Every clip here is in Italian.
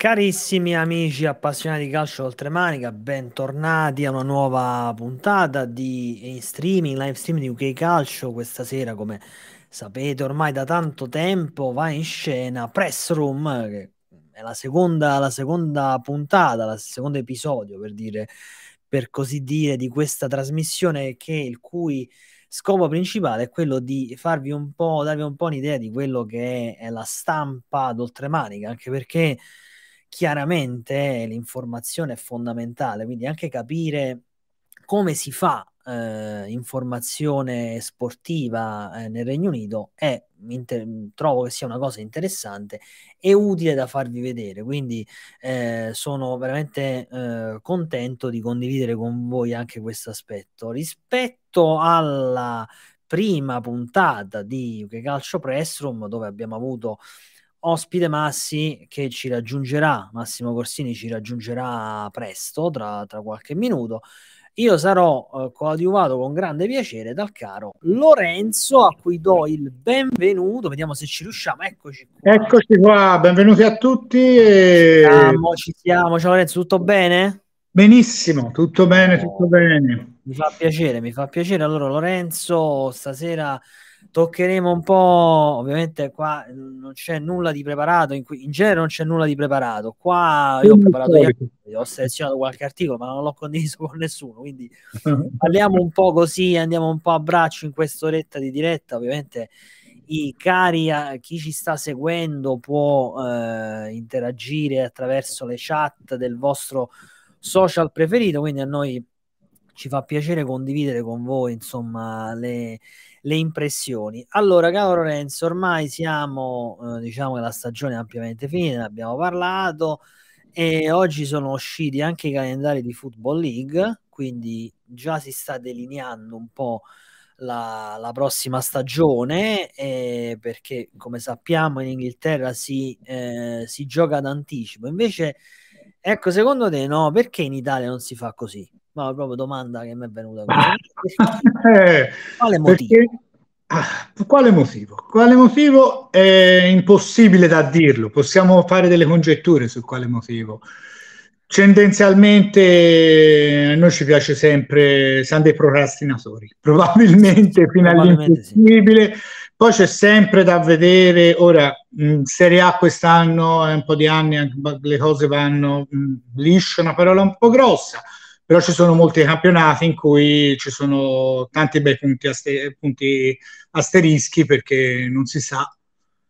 Carissimi amici appassionati di calcio oltremanica, bentornati a una nuova puntata di in streaming, live stream di UK Calcio. Questa sera, come sapete, ormai da tanto tempo va in scena Press Room, che è la seconda, la seconda puntata, il secondo episodio per dire per così dire di questa trasmissione che il cui scopo principale è quello di farvi un po', darvi un po' un'idea di quello che è, è la stampa d'oltremanica, anche perché chiaramente eh, l'informazione è fondamentale, quindi anche capire come si fa eh, informazione sportiva eh, nel Regno Unito è, inter- trovo che sia una cosa interessante e utile da farvi vedere. Quindi eh, sono veramente eh, contento di condividere con voi anche questo aspetto. Rispetto alla prima puntata di Calcio Pressroom, dove abbiamo avuto ospite Massi che ci raggiungerà, Massimo Corsini ci raggiungerà presto, tra, tra qualche minuto. Io sarò eh, coadiuvato con grande piacere dal caro Lorenzo, a cui do il benvenuto. Vediamo se ci riusciamo. Eccoci qua. Eccoci qua, benvenuti a tutti. E... Ci siamo, ci siamo. Ciao Lorenzo, tutto bene? Benissimo, tutto bene, tutto oh, bene. Mi fa piacere, mi fa piacere. Allora, Lorenzo, stasera toccheremo un po', ovviamente qua non c'è nulla di preparato, in, in genere non c'è nulla di preparato, qua io ho preparato gli ho selezionato qualche articolo ma non l'ho condiviso con nessuno, quindi parliamo un po' così, andiamo un po' a braccio in quest'oretta di diretta, ovviamente i cari, chi ci sta seguendo può eh, interagire attraverso le chat del vostro social preferito, quindi a noi ci fa piacere condividere con voi insomma le le impressioni. Allora, caro Lorenzo, ormai siamo, eh, diciamo che la stagione è ampiamente finita, ne abbiamo parlato e oggi sono usciti anche i calendari di Football League, quindi già si sta delineando un po' la, la prossima stagione, eh, perché come sappiamo in Inghilterra si, eh, si gioca ad anticipo. Invece, ecco, secondo te no, perché in Italia non si fa così? Ma propria domanda che mi è venuta. Ah. Eh, quale motivo? Perché, ah, quale motivo? Quale motivo è impossibile da dirlo, possiamo fare delle congetture su quale motivo. Tendenzialmente a noi ci piace sempre, siamo dei procrastinatori, probabilmente fino all'impossibile. Sì. Poi c'è sempre da vedere, ora in Serie A quest'anno è un po' di anni, le cose vanno mh, liscio, una parola un po' grossa, però ci sono molti campionati in cui ci sono tanti bei punti, aster- punti asterischi perché non si sa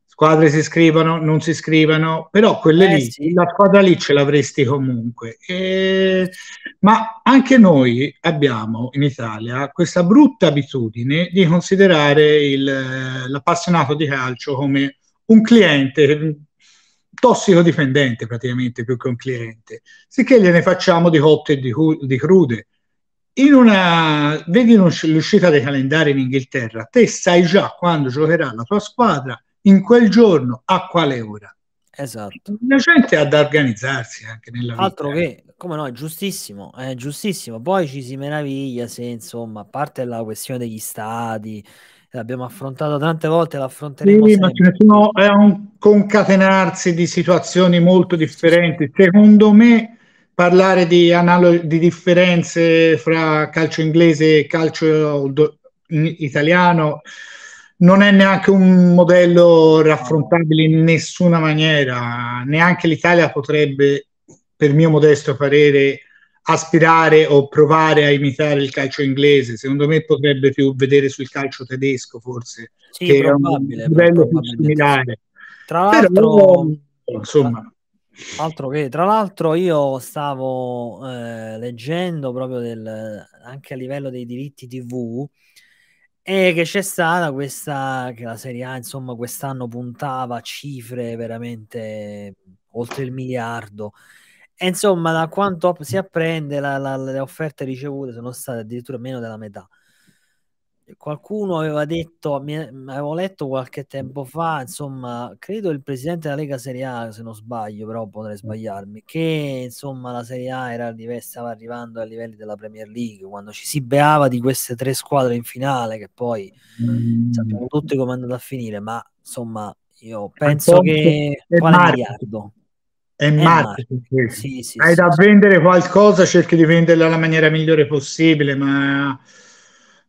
squadre si scrivano, non si scrivano, però quelle eh, lì, sì. la squadra lì ce l'avresti comunque. E... Ma anche noi abbiamo in Italia questa brutta abitudine di considerare il, l'appassionato di calcio come un cliente tossicodipendente praticamente più che un cliente, sicché gliene facciamo di cotte e di, di crude. In una, vedi l'uscita dei calendari in Inghilterra, te sai già quando giocherà la tua squadra, in quel giorno, a quale ora. Esatto. La gente ha da organizzarsi anche nella vita. Altro che, eh. come no, è giustissimo, è giustissimo. Poi ci si meraviglia se, insomma, a parte la questione degli stadi, l'abbiamo affrontato tante volte, l'affronteremo sì, sempre. Ma ce sono, è un concatenarsi di situazioni molto differenti. Secondo me parlare di, analog- di differenze fra calcio inglese e calcio do- italiano non è neanche un modello raffrontabile in nessuna maniera, neanche l'Italia potrebbe, per mio modesto parere, aspirare o provare a imitare il calcio inglese, secondo me potrebbe più vedere sul calcio tedesco forse, sì, che è un livello più Tra l'altro, Però, insomma... Altro che, tra l'altro io stavo eh, leggendo proprio del, anche a livello dei diritti TV e che c'è stata questa, che la Serie A insomma quest'anno puntava cifre veramente oltre il miliardo e insomma, da quanto si apprende, la, la, le offerte ricevute sono state addirittura meno della metà. Qualcuno aveva detto, mi, avevo letto qualche tempo fa, insomma, credo il presidente della Lega Serie A, se non sbaglio, però potrei mm. sbagliarmi, che insomma la Serie A era, stava arrivando ai livelli della Premier League, quando ci si beava di queste tre squadre in finale, che poi mm. sappiamo tutti come è andata a finire, ma insomma io penso che quale miliardo è marketing. marketing. Sì, sì, Hai sì, da vendere qualcosa, cerchi di venderla nella maniera migliore possibile, ma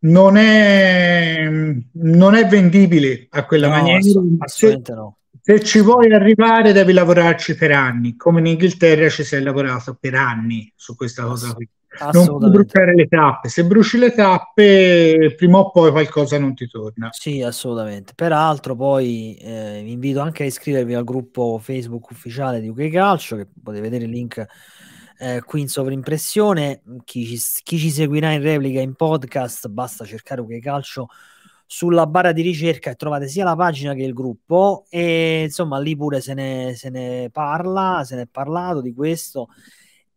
non è, non è vendibile a quella no, maniera. Assolutamente se, no. Se ci vuoi arrivare devi lavorarci per anni, come in Inghilterra ci si è lavorato per anni su questa cosa qui non puoi bruciare le tappe. Se bruci le tappe, prima o poi qualcosa non ti torna. Sì, assolutamente. Peraltro, poi eh, vi invito anche a iscrivervi al gruppo Facebook ufficiale di UK Calcio, che potete vedere il link eh, qui in sovrimpressione. Chi ci, chi ci, seguirà in replica in podcast, basta cercare UK Calcio sulla barra di ricerca e trovate sia la pagina che il gruppo e insomma lì pure se ne, se ne parla, se ne è parlato di questo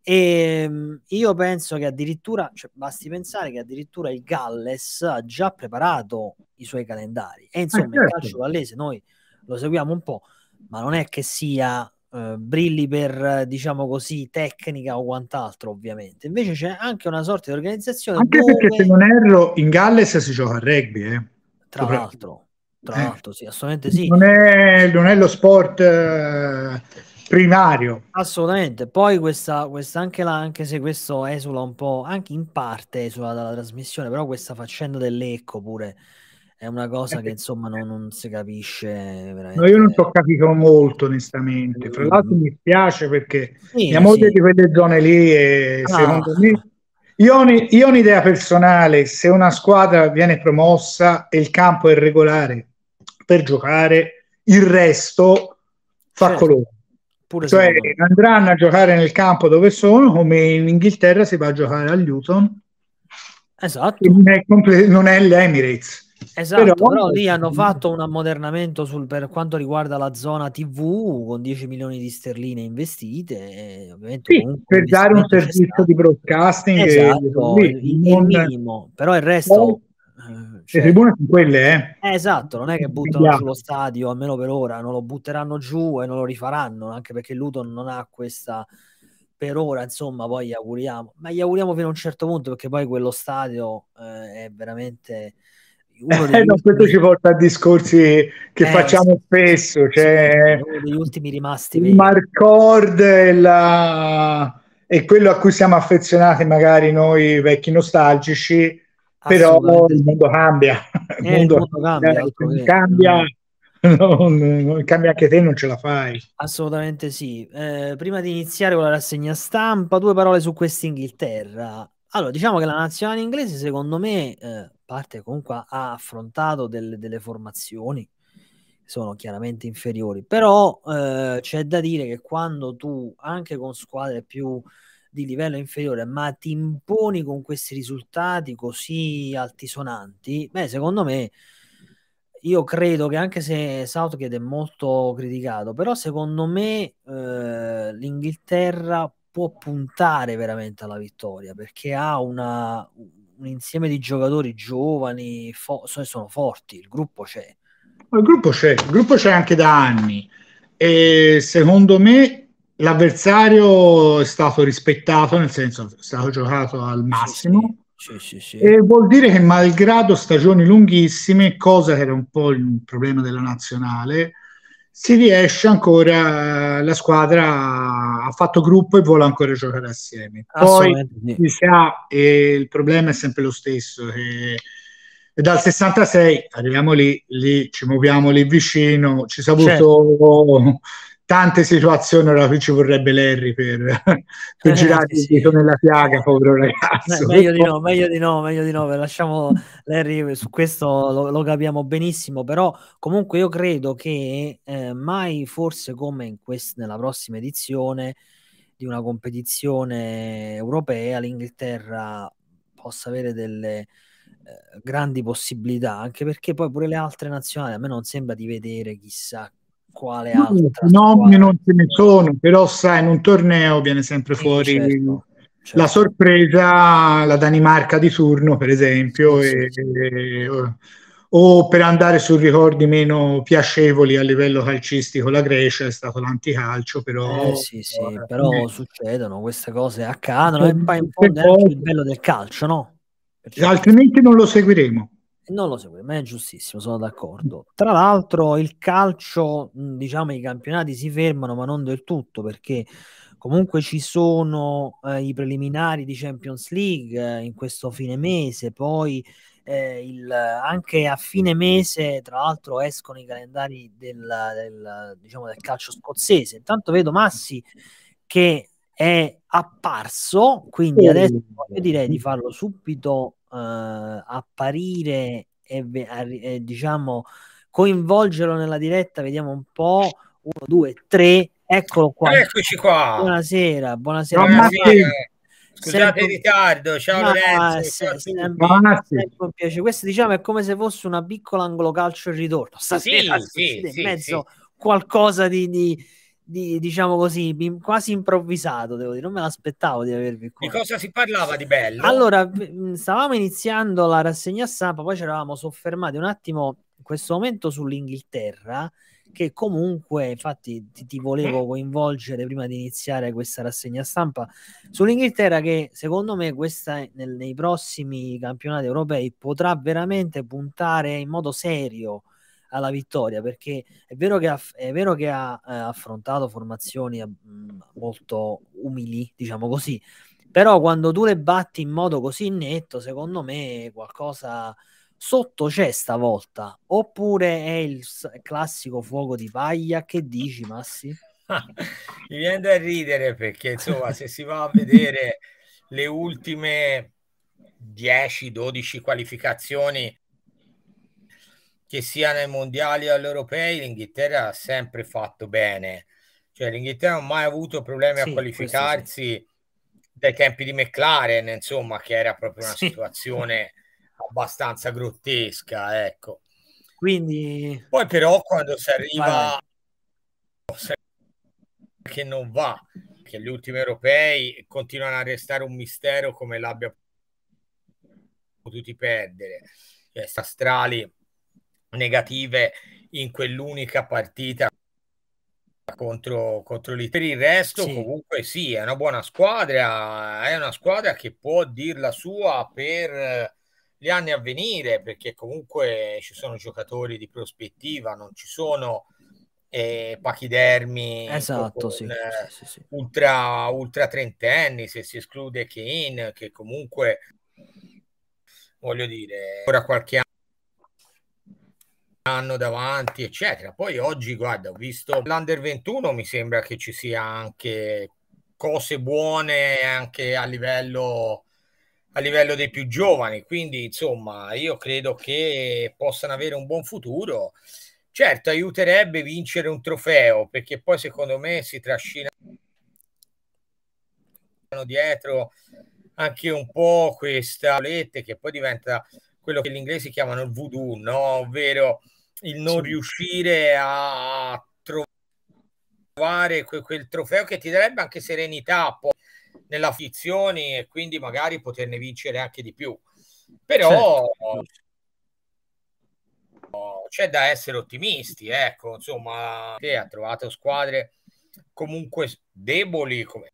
e ehm, io penso che addirittura, cioè, basti pensare che addirittura il Galles ha già preparato i suoi calendari. E insomma, eh, certo. il calcio gallese noi lo seguiamo un po', ma non è che sia eh, brilli per, diciamo così, tecnica o quant'altro, ovviamente. Invece c'è anche una sorta di organizzazione. Anche dove... perché se non erro, in Galles si gioca a rugby, eh. tra l'altro. Tra eh. l'altro, sì, assolutamente sì. Non è, non è lo sport eh, primario. Assolutamente. Poi questa, questa anche, là, anche se questo esula un po', anche in parte esula dalla trasmissione, però questa faccenda dell'ecco pure è una cosa che eh, insomma non, non si capisce veramente. No, io non ci ho capito molto onestamente, fra l'altro mi piace perché sì, mia moglie sì. di quelle zone lì è, ah. secondo me... Io ho, io ho un'idea personale, se una squadra viene promossa e il campo è regolare per giocare, il resto fa certo. colore. Pure cioè, andranno a giocare nel campo dove sono, come in Inghilterra si va a giocare a Luton. Esatto. Non è, comple- non è l'Emirates. Esatto, però, però lì hanno fatto un ammodernamento sul, per quanto riguarda la zona TV con 10 milioni di sterline investite. Sì, per dare un servizio di broadcasting. Esatto, e, il, non... il minimo, però il resto... Poi, eh, cioè, le tribune sono quelle, eh? eh? Esatto, non è che buttano yeah. sullo stadio, almeno per ora, non lo butteranno giù e non lo rifaranno, anche perché Luton non ha questa per ora, insomma, poi gli auguriamo, ma gli auguriamo fino a un certo punto perché poi quello stadio eh, è veramente uno eh, no, questo ci porta a discorsi che eh, facciamo spesso, cioè sì, uno degli ultimi rimasti il Marcord e, la... e quello a cui siamo affezionati magari noi vecchi nostalgici però il mondo cambia, eh, il, mondo, il mondo cambia, ecco, cambia eh. Non, non, cambia anche te, non ce la fai. Assolutamente sì. Eh, prima di iniziare con la rassegna stampa, due parole su quest'Inghilterra. Allora, diciamo che la nazionale inglese, secondo me, eh, parte comunque ha affrontato delle, delle, formazioni sono chiaramente inferiori, però eh, c'è da dire che quando tu, anche con squadre più di livello inferiore, ma ti imponi con questi risultati così altisonanti, beh, secondo me io credo che anche se Southgate è molto criticato, però secondo me eh, l'Inghilterra può puntare veramente alla vittoria perché ha una, un insieme di giocatori giovani, fo- sono forti, il gruppo c'è. Il gruppo c'è, il gruppo c'è anche da anni e secondo me l'avversario è stato rispettato, nel senso è stato giocato al massimo. Sì, sì, sì, e vuol dire che malgrado stagioni lunghissime, cosa che era un po' il problema della nazionale, si riesce ancora, la squadra ha fatto gruppo e vuole ancora giocare assieme. Poi si ha, e il problema è sempre lo stesso, che dal 66 arriviamo lì, lì ci muoviamo lì vicino, ci si Certo tante situazioni ora ci vorrebbe Larry per, per eh, girare sì, sì. nella piaga, povero ragazzo. Eh, meglio di no, meglio di no, meglio di no, lasciamo Larry, su questo lo, lo capiamo benissimo, però comunque io credo che eh, mai forse come quest- nella prossima edizione di una competizione europea l'Inghilterra possa avere delle eh, grandi possibilità, anche perché poi pure le altre nazionali a me non sembra di vedere chissà quale altro? No, quale... non ce ne sono, però sai, in un torneo viene sempre eh, fuori certo, certo. la sorpresa, la Danimarca di turno, per esempio, eh, sì, e, sì. E, o per andare su ricordi meno piacevoli a livello calcistico, la Grecia è stato l'anticalcio, però... Eh, sì, sì, eh, però eh. succedono, queste cose accadono eh, e poi in fondo è anche il bello del calcio, no? Perché... Altrimenti non lo seguiremo. Non lo segue, ma è giustissimo, sono d'accordo. Tra l'altro il calcio, diciamo, i campionati si fermano, ma non del tutto, perché comunque ci sono eh, i preliminari di Champions League eh, in questo fine mese, poi eh, il, anche a fine mese, tra l'altro, escono i calendari del, del, diciamo, del calcio scozzese. Intanto vedo Massi che è apparso, quindi adesso io direi di farlo subito eh, apparire e, e diciamo coinvolgerlo nella diretta, vediamo un po'. 1, 2, 3, eccolo qua. Eccoci qua. Buonasera, buonasera. Eh, Scusate il ritardo, ciao no, ah, Lorenzo. Se, sempre, sempre Questo diciamo è come se fosse una piccola anglo calcio il ritorno. Stasera sì, sì, sì, mezzo sì. qualcosa di, di di, diciamo così, quasi improvvisato, devo dire, non me l'aspettavo di avervi qui. Di cosa si parlava di bello? Allora, mm, stavamo iniziando la rassegna stampa, poi ci eravamo soffermati un attimo in questo momento sull'Inghilterra, che comunque, infatti ti, ti volevo mm. coinvolgere prima di iniziare questa rassegna stampa, sull'Inghilterra che secondo me questa nel, nei prossimi campionati europei potrà veramente puntare in modo serio alla vittoria, perché è vero che ha, vero che ha eh, affrontato formazioni mh, eh, mm, molto umili, diciamo così, però quando tu le batti in modo così netto, secondo me qualcosa sotto c'è stavolta, oppure è il classico fuoco di paglia che dici Massi? Mi viene da ridere perché insomma se si va a vedere le ultime 10-12 qualificazioni che sia nei mondiali o agli europei, l'Inghilterra ha sempre fatto bene. Cioè, l'Inghilterra non ha mai avuto problemi sì, a qualificarsi sì. dai tempi di McLaren, insomma, che era proprio una sì. situazione abbastanza grottesca, ecco. Quindi... Poi però quando si arriva Vai. che non va, che gli ultimi europei continuano a restare un mistero come l'abbia potuti perdere. Cioè, astrali negative in quell'unica partita contro, contro l'Italia. Per il resto, sì. comunque, sì, è una buona squadra. È una squadra che può dir la sua per eh, gli anni a venire, perché comunque ci sono giocatori di prospettiva, non ci sono eh, pachidermi esatto, eh, sì, sì, sì, Ultra, ultra trentenni, se si esclude Kane, che comunque voglio dire, ora qualche anno hanno davanti, eccetera. Poi oggi, guarda, ho visto l'Under 21, mi sembra che ci sia anche cose buone anche a livello, a livello dei più giovani, quindi insomma io credo che possano avere un buon futuro. Certo, aiuterebbe vincere un trofeo, perché poi secondo me si trascina dietro anche un po' questa lette che poi diventa quello che gli inglesi chiamano il voodoo, no? ovvero il non riuscire a trovare que- quel trofeo che ti darebbe anche serenità poi nella fizione e quindi magari poterne vincere anche di più. Però certo. c'è da essere ottimisti, ecco, insomma, che ha trovato squadre comunque deboli come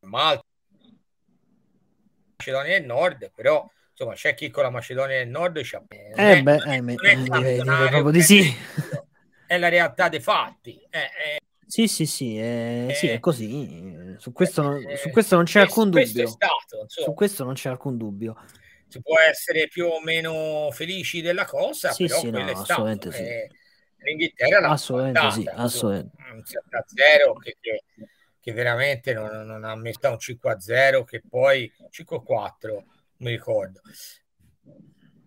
Malta, Macedonia del Nord, però insomma c'è chi con la Macedonia del Nord ci ha eh, beh, eh, me, eh, proprio di sì è la realtà dei fatti eh, eh. sì, sì, sì, eh, sì, è eh, così. Su questo, non, su eh, questo non c'è alcun dubbio. Stato, su questo non c'è alcun dubbio. Si può essere più o meno felici della cosa, sì, però sì, no, assolutamente stato. sì. Eh, L'Inghilterra l'ha assolutamente portata, sì, assolutamente. un 7-0 certo che, che, che, veramente non, non ha messo un 5-0 che poi 5-4 mi ricordo.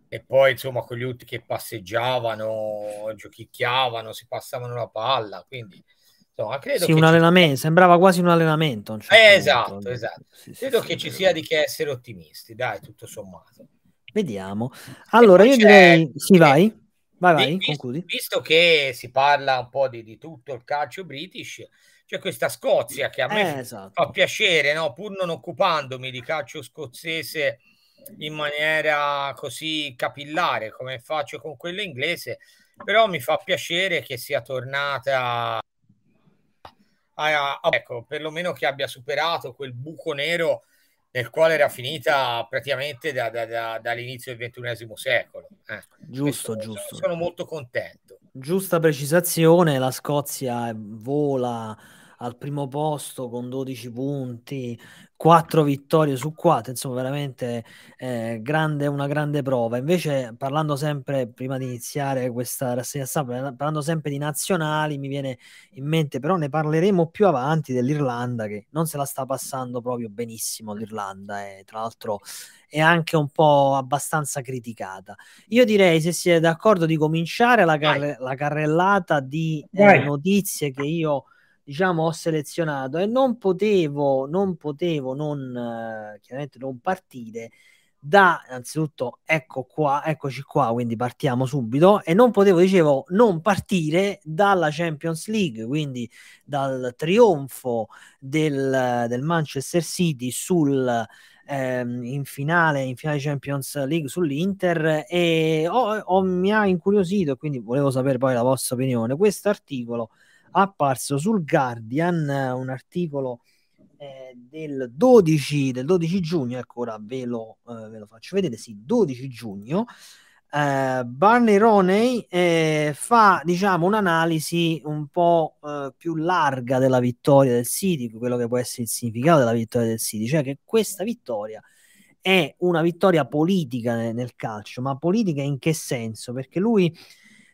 E poi insomma con gli ultimi che passeggiavano, giochicchiavano, si passavano la palla, quindi insomma credo sì, un allenamento, sia... sembrava quasi un allenamento. Un certo eh, esatto, eh. esatto. Sì, credo sì, che ci sia di che essere ottimisti, dai, tutto sommato. Vediamo. Allora io direi... Sì, eh, vai. Vai, vai, visto, concludi. Visto che si parla un po' di, di tutto il calcio british, c'è questa Scozia che a me eh, esatto. fa piacere, no? pur non occupandomi di calcio scozzese in maniera così capillare come faccio con quello inglese, però mi fa piacere che sia tornata a, a, ecco, perlomeno che abbia superato quel buco nero nel quale era finita praticamente da, da, da, dall'inizio del XXI secolo. Eh, giusto, giusto. Sono molto contento. Giusta precisazione, la Scozia vola al primo posto con 12 punti, 4 vittorie su 4, insomma veramente eh, grande, una grande prova. Invece parlando sempre, prima di iniziare questa rassegna stampa, parlando sempre di nazionali, mi viene in mente, però ne parleremo più avanti dell'Irlanda che non se la sta passando proprio benissimo l'Irlanda e eh. tra l'altro è anche un po' abbastanza criticata. Io direi, se siete d'accordo, di cominciare la, car- la carrellata di eh, notizie che io diciamo, ho selezionato e non potevo, non potevo non, chiaramente non partire da, innanzitutto, ecco qua, eccoci qua, quindi partiamo subito, e non potevo, dicevo, non partire dalla Champions League, quindi dal trionfo del, del Manchester City sul, ehm, in, finale, in finale Champions League sull'Inter, e ho, ho, mi ha incuriosito, quindi volevo sapere poi la vostra opinione, questo articolo apparso sul Guardian un articolo eh, del, 12, del 12 giugno, ecco ora ve lo, eh, ve lo faccio vedere, sì, 12 giugno, eh, Barney Roney eh, fa diciamo un'analisi un po' eh, più larga della vittoria del City, quello che può essere il significato della vittoria del City, cioè che questa vittoria è una vittoria politica nel, nel calcio, ma politica in che senso? Perché lui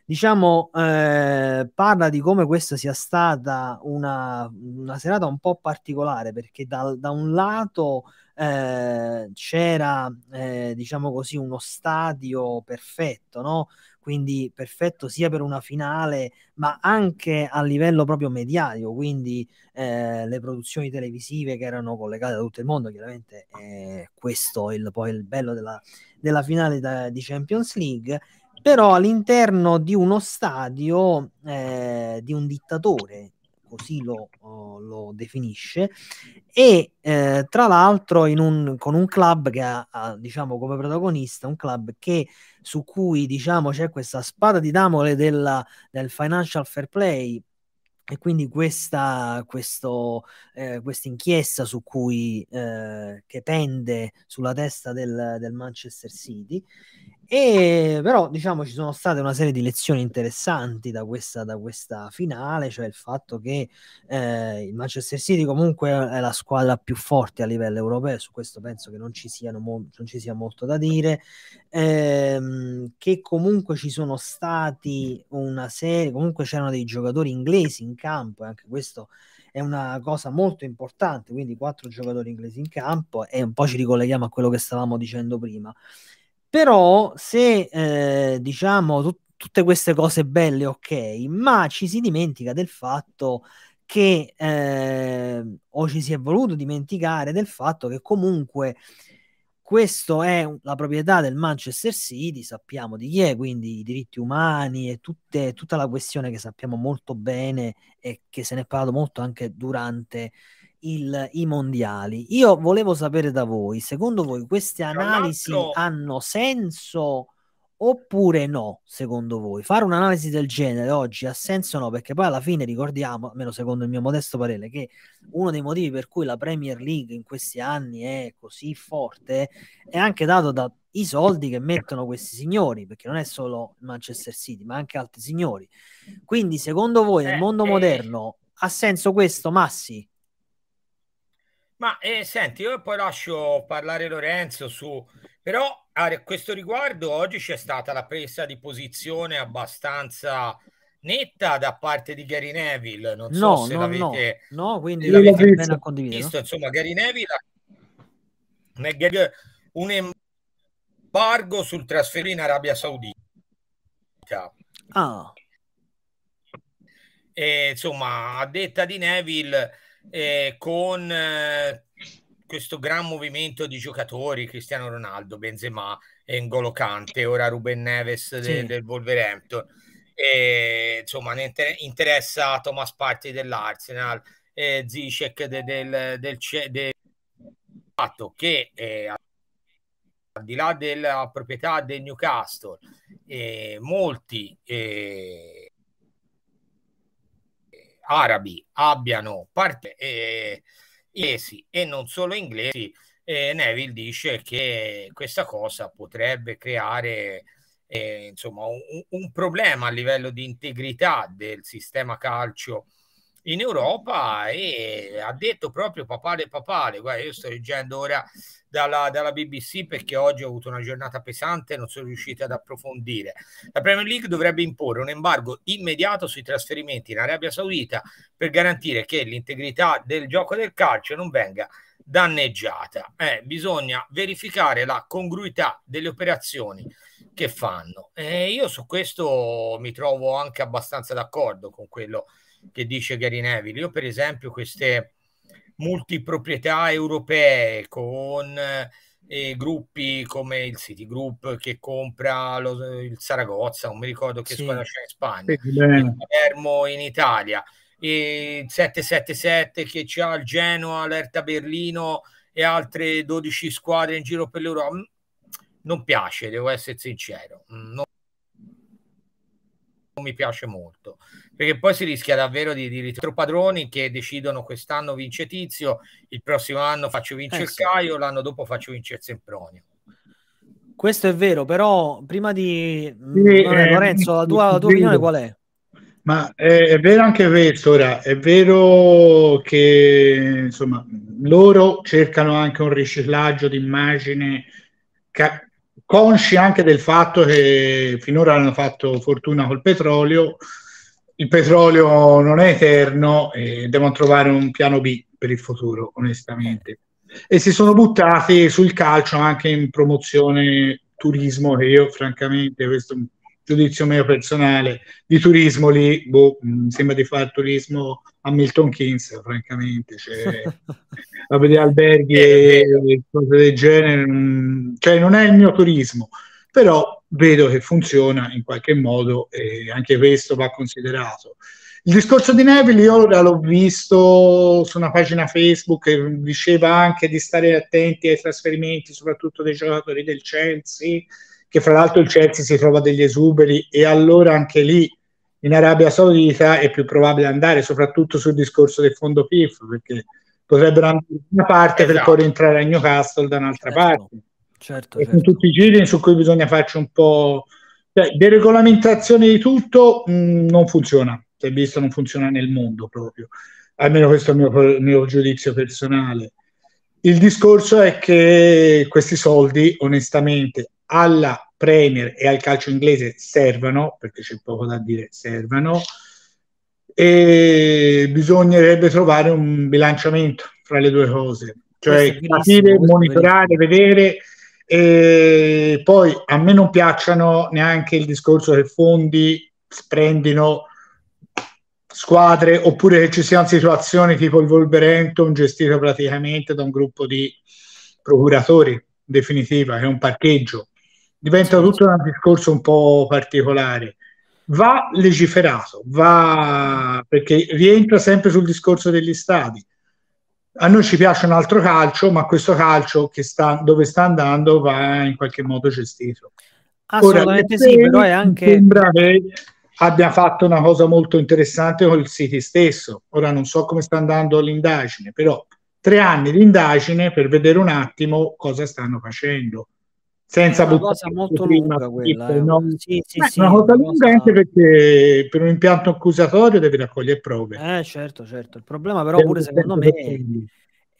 diciamo, eh, parla di come questa sia stata una, una serata un po' particolare perché da, da un lato eh, c'era, eh, diciamo così, uno stadio perfetto, no? Quindi perfetto sia per una finale, ma anche a livello proprio mediatico, quindi eh, le produzioni televisive che erano collegate da tutto il mondo, chiaramente eh, questo è il, poi il bello della, della finale da, di Champions League però all'interno di uno stadio eh, di un dittatore, così lo, oh, lo definisce, e eh, tra l'altro un, con un club che ha, ha, diciamo, come protagonista, un club che, su cui diciamo, c'è questa spada di Damole della, del financial fair play, e quindi questa eh, inchiesta su cui eh, che pende sulla testa del, del Manchester City e però diciamo ci sono state una serie di lezioni interessanti da questa, da questa finale, cioè il fatto che eh, il Manchester City comunque è la squadra più forte a livello europeo, su questo penso che non ci, mo- non ci sia molto da dire, ehm, che comunque ci sono stati una serie, comunque c'erano dei giocatori inglesi in campo e anche questo è una cosa molto importante, quindi quattro giocatori inglesi in campo e un po' ci ricolleghiamo a quello che stavamo dicendo prima però se eh, diciamo tut- tutte queste cose belle, ok, ma ci si dimentica del fatto che eh, o ci si è voluto dimenticare del fatto che comunque questa è la proprietà del Manchester City, sappiamo di chi è, quindi i diritti umani e tutte, tutta la questione che sappiamo molto bene e che se ne è parlato molto anche durante il, i mondiali. Io volevo sapere da voi, secondo voi queste analisi hanno senso oppure no, secondo voi? Fare un'analisi del genere oggi ha senso o no? Perché poi alla fine ricordiamo, almeno secondo il mio modesto parere, che uno dei motivi per cui la Premier League in questi anni è così forte è anche dato dai soldi che mettono questi signori, perché non è solo Manchester City, ma anche altri signori. Quindi secondo voi nel eh, mondo eh. moderno ha senso questo, Massi? Ma eh, senti, io poi lascio parlare Lorenzo su, però a questo riguardo oggi c'è stata la presa di posizione abbastanza netta da parte di Gary Neville. Non no, so se no, l'avete, no. no quindi l'avete ben a Visto, insomma, Gary Neville ha un embargo sul trasferimento in Arabia Saudita. Ah. E, insomma, a detta di Neville eh, con eh, questo gran movimento di giocatori, Cristiano Ronaldo, Benzema, N'Golo Kante, ora Ruben Neves de, sì. del Wolverhampton, e, insomma ne inter- interessa Thomas Party dell'Arsenal, eh, Zizek de, del, del, del, fatto che eh, al di là della proprietà del Newcastle, eh, molti eh, arabi abbiano parte eh, inglesi e non solo inglesi, eh, Neville dice che questa cosa potrebbe creare eh, insomma, un, un problema a livello di integrità del sistema calcio in Europa e ha detto proprio papale papale, guarda io sto leggendo ora dalla, dalla, BBC perché oggi ho avuto una giornata pesante e non sono riuscito ad approfondire. La Premier League dovrebbe imporre un embargo immediato sui trasferimenti in Arabia Saudita per garantire che l'integrità del gioco del calcio non venga danneggiata. Eh, bisogna verificare la congruità delle operazioni che fanno. Eh, io su questo mi trovo anche abbastanza d'accordo con quello che che dice Gary Neville. Io per esempio queste multiproprietà europee con eh, gruppi come il Citigroup che compra lo, il Saragozza, non mi ricordo che sì. squadra c'è in Spagna, sì, il Palermo in Italia, e il 777 che c'ha il Genoa, l'Erta Berlino e altre 12 squadre in giro per l'Europa. Mm, non piace, devo essere sincero. Mm, non mi piace molto perché poi si rischia davvero di, di ritrovare padroni che decidono quest'anno vince Tizio, il prossimo anno faccio vincere eh, il Caio, l'anno dopo faccio vincere Sempronio. Questo è vero, però prima di... Mm, sì, no, eh, Lorenzo, la tua, la tua opinione qual è? Ma è, è, vero anche questo, ora, è vero che insomma, loro cercano anche un riciclaggio d'immagine ca- consci anche del fatto che finora hanno fatto fortuna col petrolio, il petrolio non è eterno e devono trovare un piano B per il futuro, onestamente. E si sono buttati sul calcio anche in promozione turismo che io francamente questo è un giudizio mio personale di turismo lì boh, mm, sembra di fare turismo a Milton Keynes francamente cioè, a vedere alberghi eh, e cose del genere mm, cioè non è il mio turismo però vedo che funziona in qualche modo e anche questo va considerato. Il discorso di Neville io l'ho visto su una pagina Facebook che diceva anche di stare attenti ai trasferimenti, soprattutto dei giocatori del Chelsea, che fra l'altro il Chelsea si trova degli esuberi e allora anche lì in Arabia Saudita è più probabile andare, soprattutto sul discorso del fondo PIF, perché potrebbero andare da una parte esatto. per poi rientrare a Newcastle da un'altra esatto. parte. Certo, certo. Con tutti i giri su cui bisogna farci un po'... Cioè, regolamentazione di tutto mh, mm, non funziona, si è visto non funziona nel mondo proprio, almeno questo è il mio, il mio giudizio personale. Il discorso è che questi soldi onestamente alla Premier e al calcio inglese servano, perché c'è poco da dire, servano, e bisognerebbe trovare un bilanciamento fra le due cose, cioè capire, monitorare, vedere e poi a me non piacciono neanche il discorso che fondi prendino squadre oppure che ci siano situazioni tipo il Wolverhampton gestito praticamente da un gruppo di procuratori in definitiva che è un parcheggio diventa tutto un discorso un po' particolare va legiferato va perché rientra sempre sul discorso degli stadi a noi ci piace un altro calcio, ma questo calcio sta, dove sta andando va in qualche modo gestito. Assolutamente Ora, sì, però è anche... Sembra che abbia fatto una cosa molto interessante con il City stesso. Ora non so come sta andando l'indagine, però tre anni di indagine per vedere un attimo cosa stanno facendo senza una cosa molto lunga quella eh. no? sì, sì, eh, sì, una cosa lunga cosa... anche perché per un impianto accusatorio devi raccogliere prove eh certo certo il problema però pure secondo me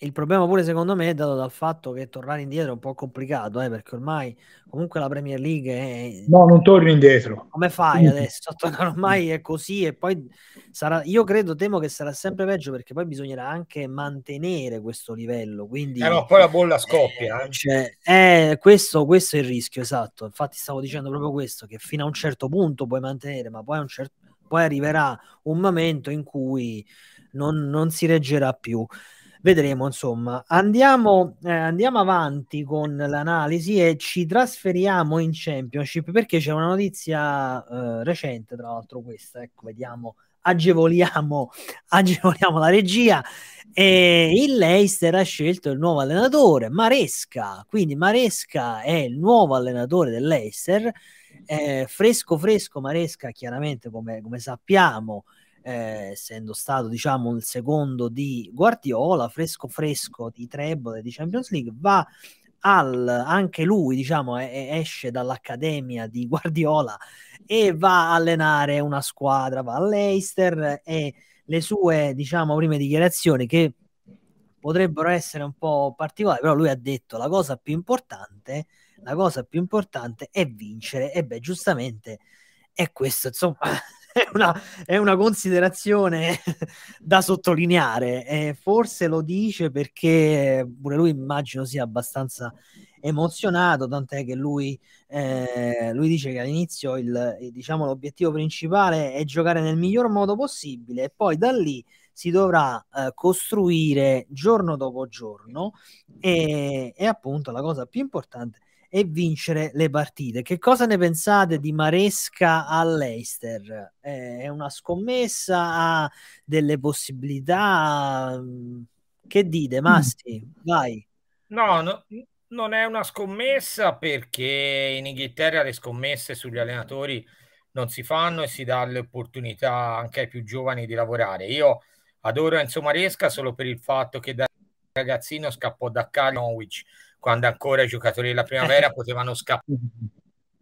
il problema pure secondo me è dato dal fatto che tornare indietro è un po' complicato, eh, perché ormai comunque la Premier League è... No, non torni indietro. Come fai adesso? Ormai è così e poi sarà... Io credo, temo che sarà sempre peggio perché poi bisognerà anche mantenere questo livello. Quindi... Eh no, poi la bolla scoppia. Eh, cioè, eh, questo, questo, è il rischio, esatto. Infatti stavo dicendo proprio questo, che fino a un certo punto puoi mantenere, ma poi, certo... poi arriverà un momento in cui non, non si reggerà più vedremo insomma. Andiamo, eh, andiamo avanti con l'analisi e ci trasferiamo in Championship perché c'è una notizia eh, recente, tra l'altro questa, ecco, vediamo, agevoliamo, agevoliamo la regia. E il Leicester ha scelto il nuovo allenatore, Maresca, quindi Maresca è il nuovo allenatore del Leicester. Eh, fresco fresco Maresca chiaramente come, come sappiamo eh, essendo stato diciamo il secondo di Guardiola, fresco fresco di Trebole di Champions League, va al, anche lui diciamo eh, esce dall'accademia di Guardiola e va a allenare una squadra, va all'Eister e le sue diciamo prime dichiarazioni che potrebbero essere un po' particolari, però lui ha detto la cosa più importante, la cosa più importante è vincere e beh giustamente è questo insomma è, una, è una, considerazione da sottolineare. Eh, forse lo dice perché pure lui immagino sia abbastanza emozionato, tant'è che lui, eh, lui dice che all'inizio il, diciamo, l'obiettivo principale è giocare nel miglior modo possibile e poi da lì si dovrà eh, costruire giorno dopo giorno e, e appunto la cosa più importante e vincere le partite. Che cosa ne pensate di Maresca all'Eister? È una scommessa, ha delle possibilità? Che dite, mm. Massi? Mm. Vai. No, no, non è una scommessa perché in Inghilterra le scommesse sugli allenatori non si fanno e si dà l'opportunità anche ai più giovani di lavorare. Io adoro Enzo Maresca solo per il fatto che da ragazzino scappò da Carnowich quando ancora i giocatori della primavera potevano scappare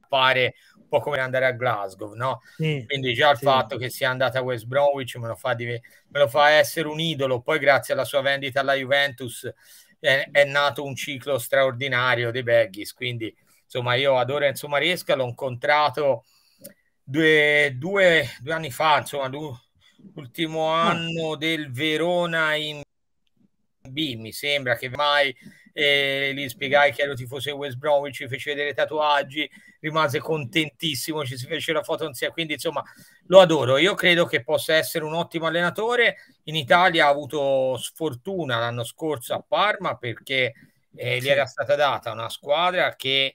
un po' come andare a Glasgow, no? Sì, Quindi già il sì. fatto che sia andata a West Bromwich me lo, fa div- me lo fa essere un idolo, poi grazie alla sua vendita alla Juventus è, è nato un ciclo straordinario dei Baggies, quindi insomma io adoro Enzo Maresca, l'ho incontrato due, due, due anni fa, insomma l'ultimo ah. anno del Verona in B, mi sembra che mai e gli spiegai che ero tifoso di West Bromwich, ci fece vedere i tatuaggi, rimase contentissimo, ci si fece la foto insieme, quindi insomma lo adoro, io credo che possa essere un ottimo allenatore, in Italia ha avuto sfortuna l'anno scorso a Parma perché eh, gli era stata data una squadra che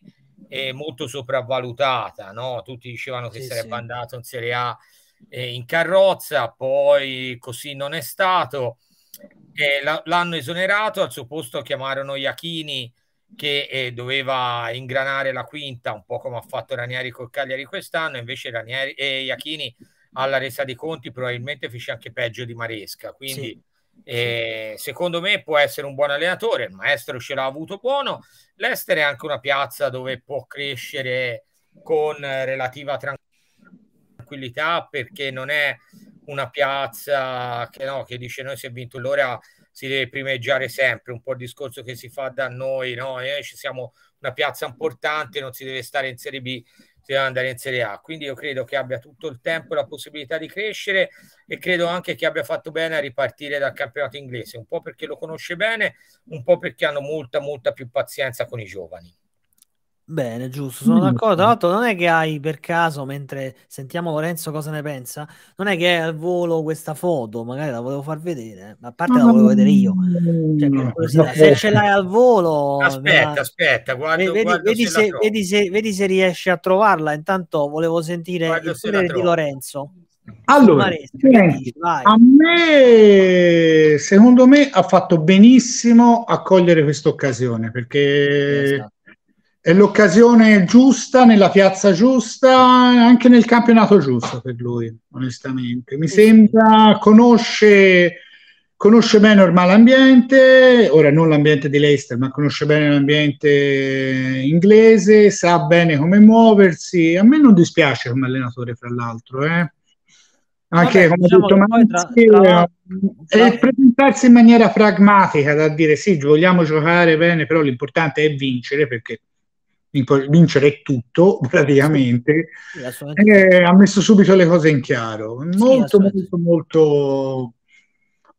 è molto sopravvalutata, no? tutti dicevano che sì, sarebbe sì. andato in Serie A eh, in carrozza, poi così non è stato eh, l'hanno esonerato, al suo posto chiamarono Iachini che eh, doveva ingranare la quinta, un po' come ha fatto Ranieri col Cagliari quest'anno, invece Ranieri e eh, Iachini alla resa dei conti probabilmente fece anche peggio di Maresca, quindi... Sì. Eh, secondo me può essere un buon allenatore, il maestro ce l'ha avuto buono, l'Ester è anche una piazza dove può crescere con eh, relativa tranquillità perché non è una piazza che, no, che dice noi se vinto l'ora si deve primeggiare sempre, un po' il discorso che si fa da noi, no? Eh, ci siamo una piazza importante, non si deve stare in Serie B, si deve andare in Serie A. Quindi io credo che abbia tutto il tempo e la possibilità di crescere e credo anche che abbia fatto bene a ripartire dal campionato inglese, un po' perché lo conosce bene, un po' perché hanno molta, molta più pazienza con i giovani. Bene, giusto, sono d'accordo. Tra l'altro, non è che hai per caso, mentre sentiamo Lorenzo cosa ne pensa, non è che hai al volo questa foto, magari la volevo far vedere, ma a parte la volevo vedere io. Cioè, no, se ce l'hai al volo, aspetta, la... aspetta, guarda. vedi, guardo vedi, se se, vedi, se, vedi, se, riesci a trovarla. Intanto, volevo sentire guardo il parere di Lorenzo. Allora, Mareschi, cioè, a me, secondo me, ha fatto benissimo a cogliere questa occasione perché. Esatto è l'occasione giusta, nella piazza giusta, anche nel campionato giusto per lui, onestamente. Mi sembra conosce, conosce bene ormai l'ambiente, ora non l'ambiente di Leicester, ma conosce bene l'ambiente inglese, sa bene come muoversi. A me non dispiace come allenatore, fra l'altro. Eh anche Vabbè, come diciamo detto Manzi, eh, tra, presentarsi in maniera pragmatica da dire sì vogliamo giocare bene però l'importante è vincere perché vincere tutto praticamente, sì, eh, ha messo subito le cose in chiaro. Molto, sì, molto, molto,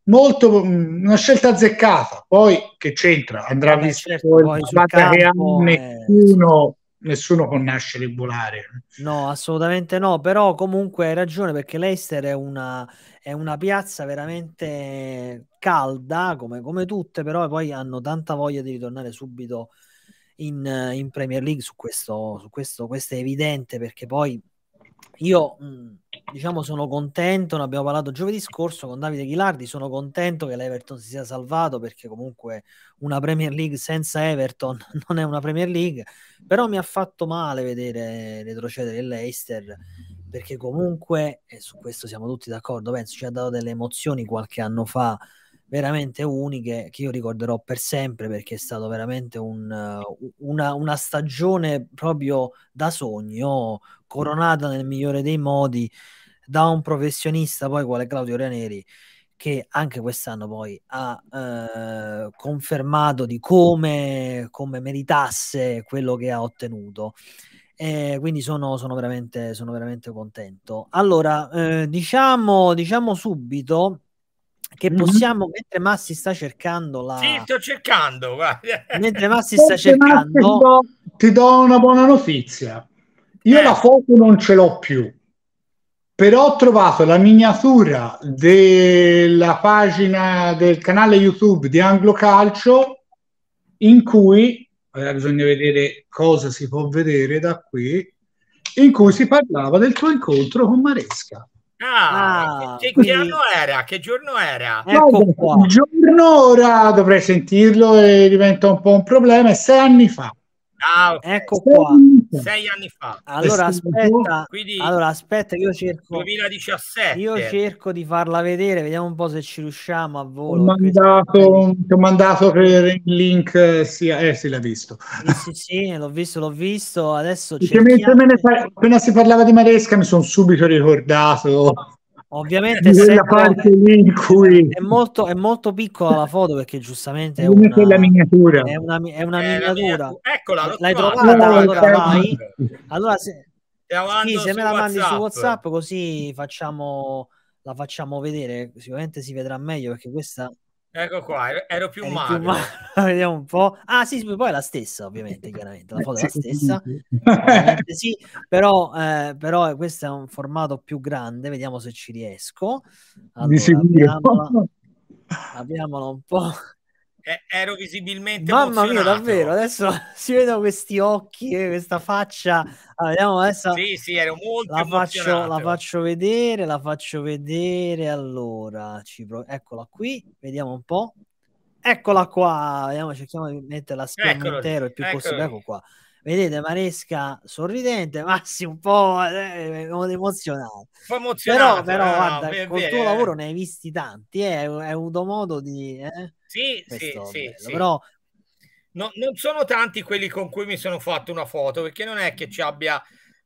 molto mm, una scelta azzeccata. Poi che c'entra? Andrà eh, Beh, visto certo, poi sul campo, eh, nessuno, eh... nessuno può nascere e volare. No, assolutamente no. Però comunque hai ragione perché l'Ester è una, è una piazza veramente calda come, come tutte, però poi hanno tanta voglia di ritornare subito in, in Premier League su questo, su questo, questo è evidente perché poi io mm, diciamo sono contento, ne abbiamo parlato giovedì scorso con Davide Ghilardi, sono contento che l'Everton si sia salvato perché comunque una Premier League senza Everton non è una Premier League, però mi ha fatto male vedere retrocedere l'Eister perché comunque, e su questo siamo tutti d'accordo, penso ci ha dato delle emozioni qualche anno fa veramente uniche che io ricorderò per sempre perché è stato veramente un, eh, una, una, stagione proprio da sogno, coronata nel migliore dei modi da un professionista poi quale Claudio Ranieri che anche quest'anno poi ha eh, confermato di come, come, meritasse quello che ha ottenuto. Eh, quindi sono, sono, veramente, sono, veramente, contento. Allora, eh, diciamo, diciamo subito che mm-hmm. possiamo, mm-hmm. mentre Massi sta cercando la... Sì, sto cercando, guarda. Mentre Massi sta cercando... Massi, ti, do, ti do, una buona notizia. Io eh. la foto non ce l'ho più, però ho trovato la miniatura della pagina del canale YouTube di Anglo Calcio in cui, allora bisogna vedere cosa si può vedere da qui, in cui si parlava del tuo incontro con Maresca. Ah, ah, che, che, anno era? Che giorno era? Eh, ecco qua. Giorno ora dovrei sentirlo e diventa un po' un problema. È sei anni fa. Ah, okay. Ecco qua. Sei anni fa. Allora aspetta, Quindi, allora, aspetta io cerco... 2017. Io cerco di farla vedere, vediamo un po' se ci riusciamo a volo. Ho mandato, ti ho mandato per il link, eh, sì, eh, sì, l'ha visto. Sì, sì, sì l'ho visto, l'ho visto. Adesso cerchiamo... Mentre me ne par- appena si parlava di Maresca mi sono subito ricordato Ovviamente essendo, esatto, cui... è, molto, è, molto, piccola la foto perché giustamente è una, è una miniatura. È una, è una eh, miniatura. Mia... Eccola, l'hai trovata? No, allora vai. Allora se, sì, se me la WhatsApp. mandi su WhatsApp così facciamo, la facciamo vedere, sicuramente si vedrà meglio perché questa Ecco qua, ero più ero magro. Più magro. Vediamo un po'. Ah sì, poi è la stessa ovviamente, chiaramente, la foto è la stessa. sì, però, eh, però, questo è un formato più grande, vediamo se ci riesco. Allora, Di sicuro. un po' eh, ero visibilmente Mamma emozionato. mia, davvero, adesso si vedono questi occhi e eh, questa faccia. Allora, ah, vediamo adesso. Sì, sì, ero molto la faccio, la faccio vedere, la faccio vedere. Allora, ci pro... eccola qui, vediamo un po'. Eccola qua, vediamo, cerchiamo di mettere la schermo eccolo intero il più eccolo possibile. Ecco qua. Vedete Maresca sorridente, Massi un po' eh, emozionato. Però, però no, guarda, no, col tuo lavoro ne hai visti tanti, eh, hai avuto modo di... Eh? Sì, sì, sì, sì, Però... No, non sono tanti quelli con cui mi sono fatto una foto, perché non è che ci abbia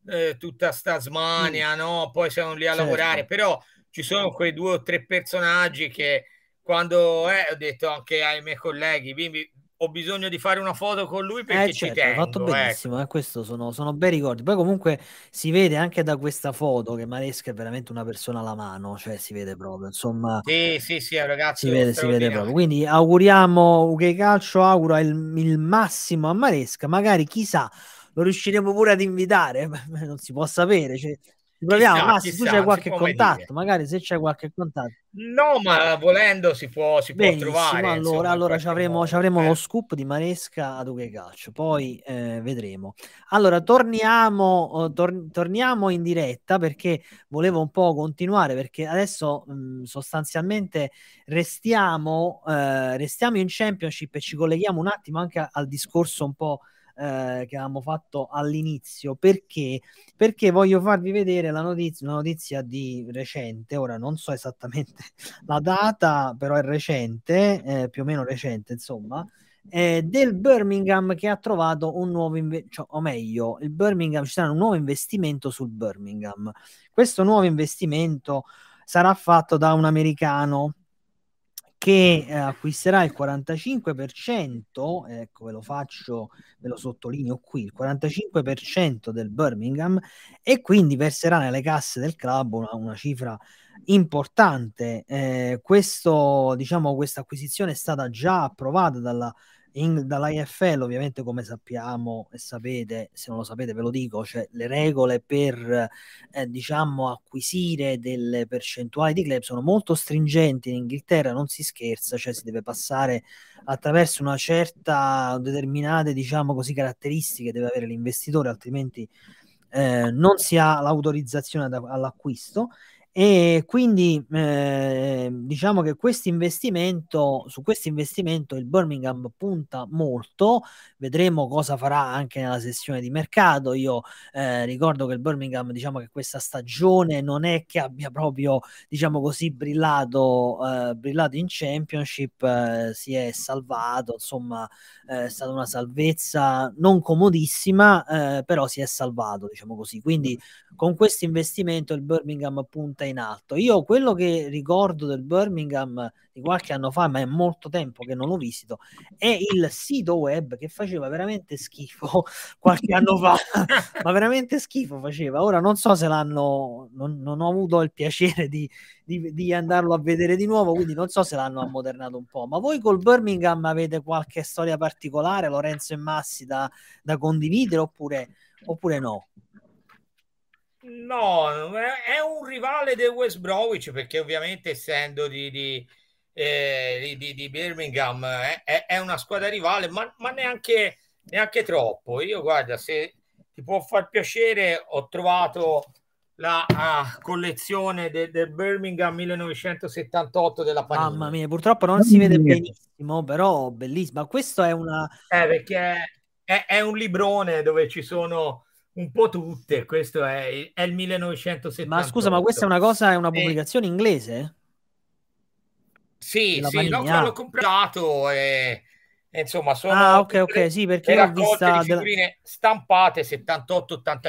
eh, tutta sta smania, mm. no? Poi siamo lì a certo. lavorare, però ci sono quei due o tre personaggi che quando eh, ho detto anche ai miei colleghi, bimbi, ho bisogno di fare una foto con lui eh, perché eh, certo, ci tengo. Hai fatto ecco. benissimo, ecco. eh, questo sono, sono, bei ricordi. Poi comunque si vede anche da questa foto che Maresca è veramente una persona alla mano, cioè si vede proprio, insomma. Sì, sì, sì, ragazzi. Si vede, si vede proprio. Quindi auguriamo UK Calcio, augura il, il massimo a Maresca, magari chissà lo riusciremo pure ad invitare, non si può sapere. Cioè, Proviamo, chissà, Massi, tu c'è qualche contatto, dire. magari se c'è qualche contatto. No, ma volendo si può, si può trovare. Allora, insomma, allora ci avremo, ci avremo eh. lo scoop di Maresca ad Uche Calcio, poi eh, vedremo. Allora, torniamo, oh, tor- torniamo, in diretta perché volevo un po' continuare perché adesso mh, mm, sostanzialmente restiamo, eh, restiamo in Championship e ci colleghiamo un attimo anche al discorso un po' Eh, che avevamo fatto all'inizio perché? perché voglio farvi vedere la notizia, una notizia di recente, ora non so esattamente la data, però è recente, eh, più o meno recente insomma, eh, del Birmingham che ha trovato un nuovo investimento, cioè, o meglio, il Birmingham ci sarà un nuovo investimento sul Birmingham. Questo nuovo investimento sarà fatto da un americano che eh, acquisterà il 45%, ecco ve lo faccio, ve lo sottolineo qui, il 45% del Birmingham e quindi verserà nelle casse del club una, una cifra importante. Eh, questo, diciamo, questa acquisizione è stata già approvata dalla in, dall'IFL ovviamente come sappiamo e sapete, se non lo sapete ve lo dico, cioè le regole per eh, diciamo acquisire delle percentuali di club sono molto stringenti in Inghilterra, non si scherza, cioè si deve passare attraverso una certa determinate diciamo così caratteristiche deve avere l'investitore altrimenti eh, non si ha l'autorizzazione all'acquisto e quindi eh, diciamo che questo investimento, su questo investimento il Birmingham punta molto, vedremo cosa farà anche nella sessione di mercato. Io eh, ricordo che il Birmingham, diciamo che questa stagione non è che abbia proprio, diciamo così, brillato, eh, brillato in Championship, eh, si è salvato, insomma eh, è stata una salvezza non comodissima, eh, però si è salvato, diciamo così. Quindi mm. con questo investimento il Birmingham punta in alto. Io quello che ricordo del Birmingham di qualche anno fa, ma è molto tempo che non lo visito, è il sito web che faceva veramente schifo qualche anno fa, ma veramente schifo faceva. Ora non so se l'hanno, non, non ho avuto il piacere di, di, di, andarlo a vedere di nuovo, quindi non so se l'hanno ammodernato un po'. Ma voi col Birmingham avete qualche storia particolare, Lorenzo e Massi, da, da condividere oppure, oppure no? No, è un rivale del West Bromwich perché ovviamente essendo di, di, eh, di, di Birmingham eh, è, è, una squadra rivale, ma, ma neanche, neanche, troppo. Io guarda, se ti può far piacere, ho trovato la uh, collezione del de Birmingham 1978 della Panini. Mamma mia, purtroppo non si vede benissimo, però bellissima. Questo è una... Eh, perché è, è, è un librone dove ci sono un po' tutte, questo è, è il 1970. Ma scusa, ma questa è una cosa, è una pubblicazione eh, inglese? Sì, sì, no, l'ho comprato e, e, insomma sono... Ah, ok, ok, sì, perché io l'ho vista... Di figurine della... stampate 78-85.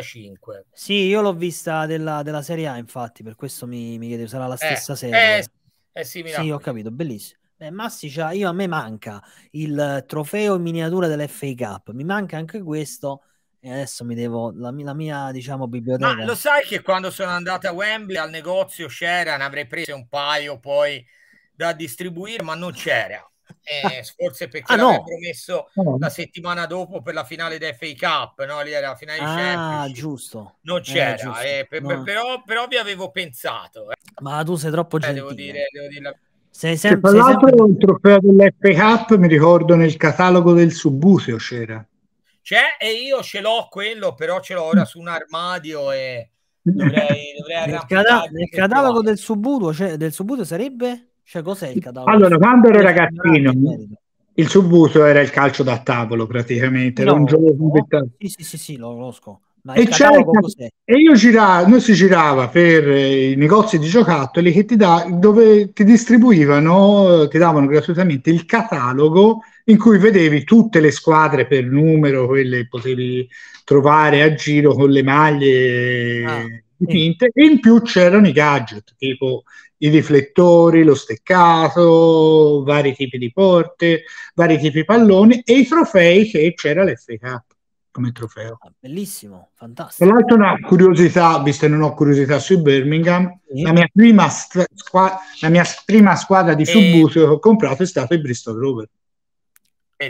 Sì, io l'ho vista della, della, Serie A, infatti, per questo mi, mi chiedevo, sarà la eh, stessa eh, serie? Eh, è simile. Sì, ho capito, bellissimo. Beh, Massi, io a me manca il trofeo in miniatura dell'FA Cup, mi manca anche questo e adesso mi devo la, mia, la mia diciamo biblioteca. Ma lo sai che quando sono andato a Wembley al negozio Sharon avrei preso un paio poi da distribuire, ma non c'era. Eh, forse perché ah, no. promesso no, la settimana dopo per la finale della FA Cup, no? Lì era la finale ah, di giusto. Non eh, c'era, eh, giusto. Eh, per, per, però, però vi avevo pensato. Eh. Ma tu sei troppo eh, gentile. Devo dire, devo dire la... Sei sempre, tra l'altro sempre... il trofeo dell'FA Cup mi ricordo nel catalogo del Subbusio c'era. C'è e io ce l'ho quello, però ce l'ho ora su un armadio e dovrei, dovrei nel, cada- catalogo del Subuto, cioè, del Subuto sarebbe? Cioè, cos'è il catalogo? Allora, quando ero ragazzino, il Subuto era il calcio da tavolo praticamente, no, era un gioco no. completamente... Sì, sì, sì, sì, lo conosco. E, e, io giravo, noi si girava per eh, i negozi di giocattoli che ti da, dove ti distribuivano, ti davano gratuitamente il catalogo in cui vedevi tutte le squadre per numero, quelle che potevi trovare a giro con le maglie ah, dipinte, e in più c'erano i gadget, tipo i riflettori, lo steccato, vari tipi di porte, vari tipi di palloni e i trofei che c'era l'FK come trofeo. Ah, bellissimo, fantastico. Tra l'altro una curiosità, visto che non ho curiosità sui Birmingham, la, mia stra- squa- la, mia prima squadra di e... Eh. subbuteo che ho comprato è stata il Bristol Rover.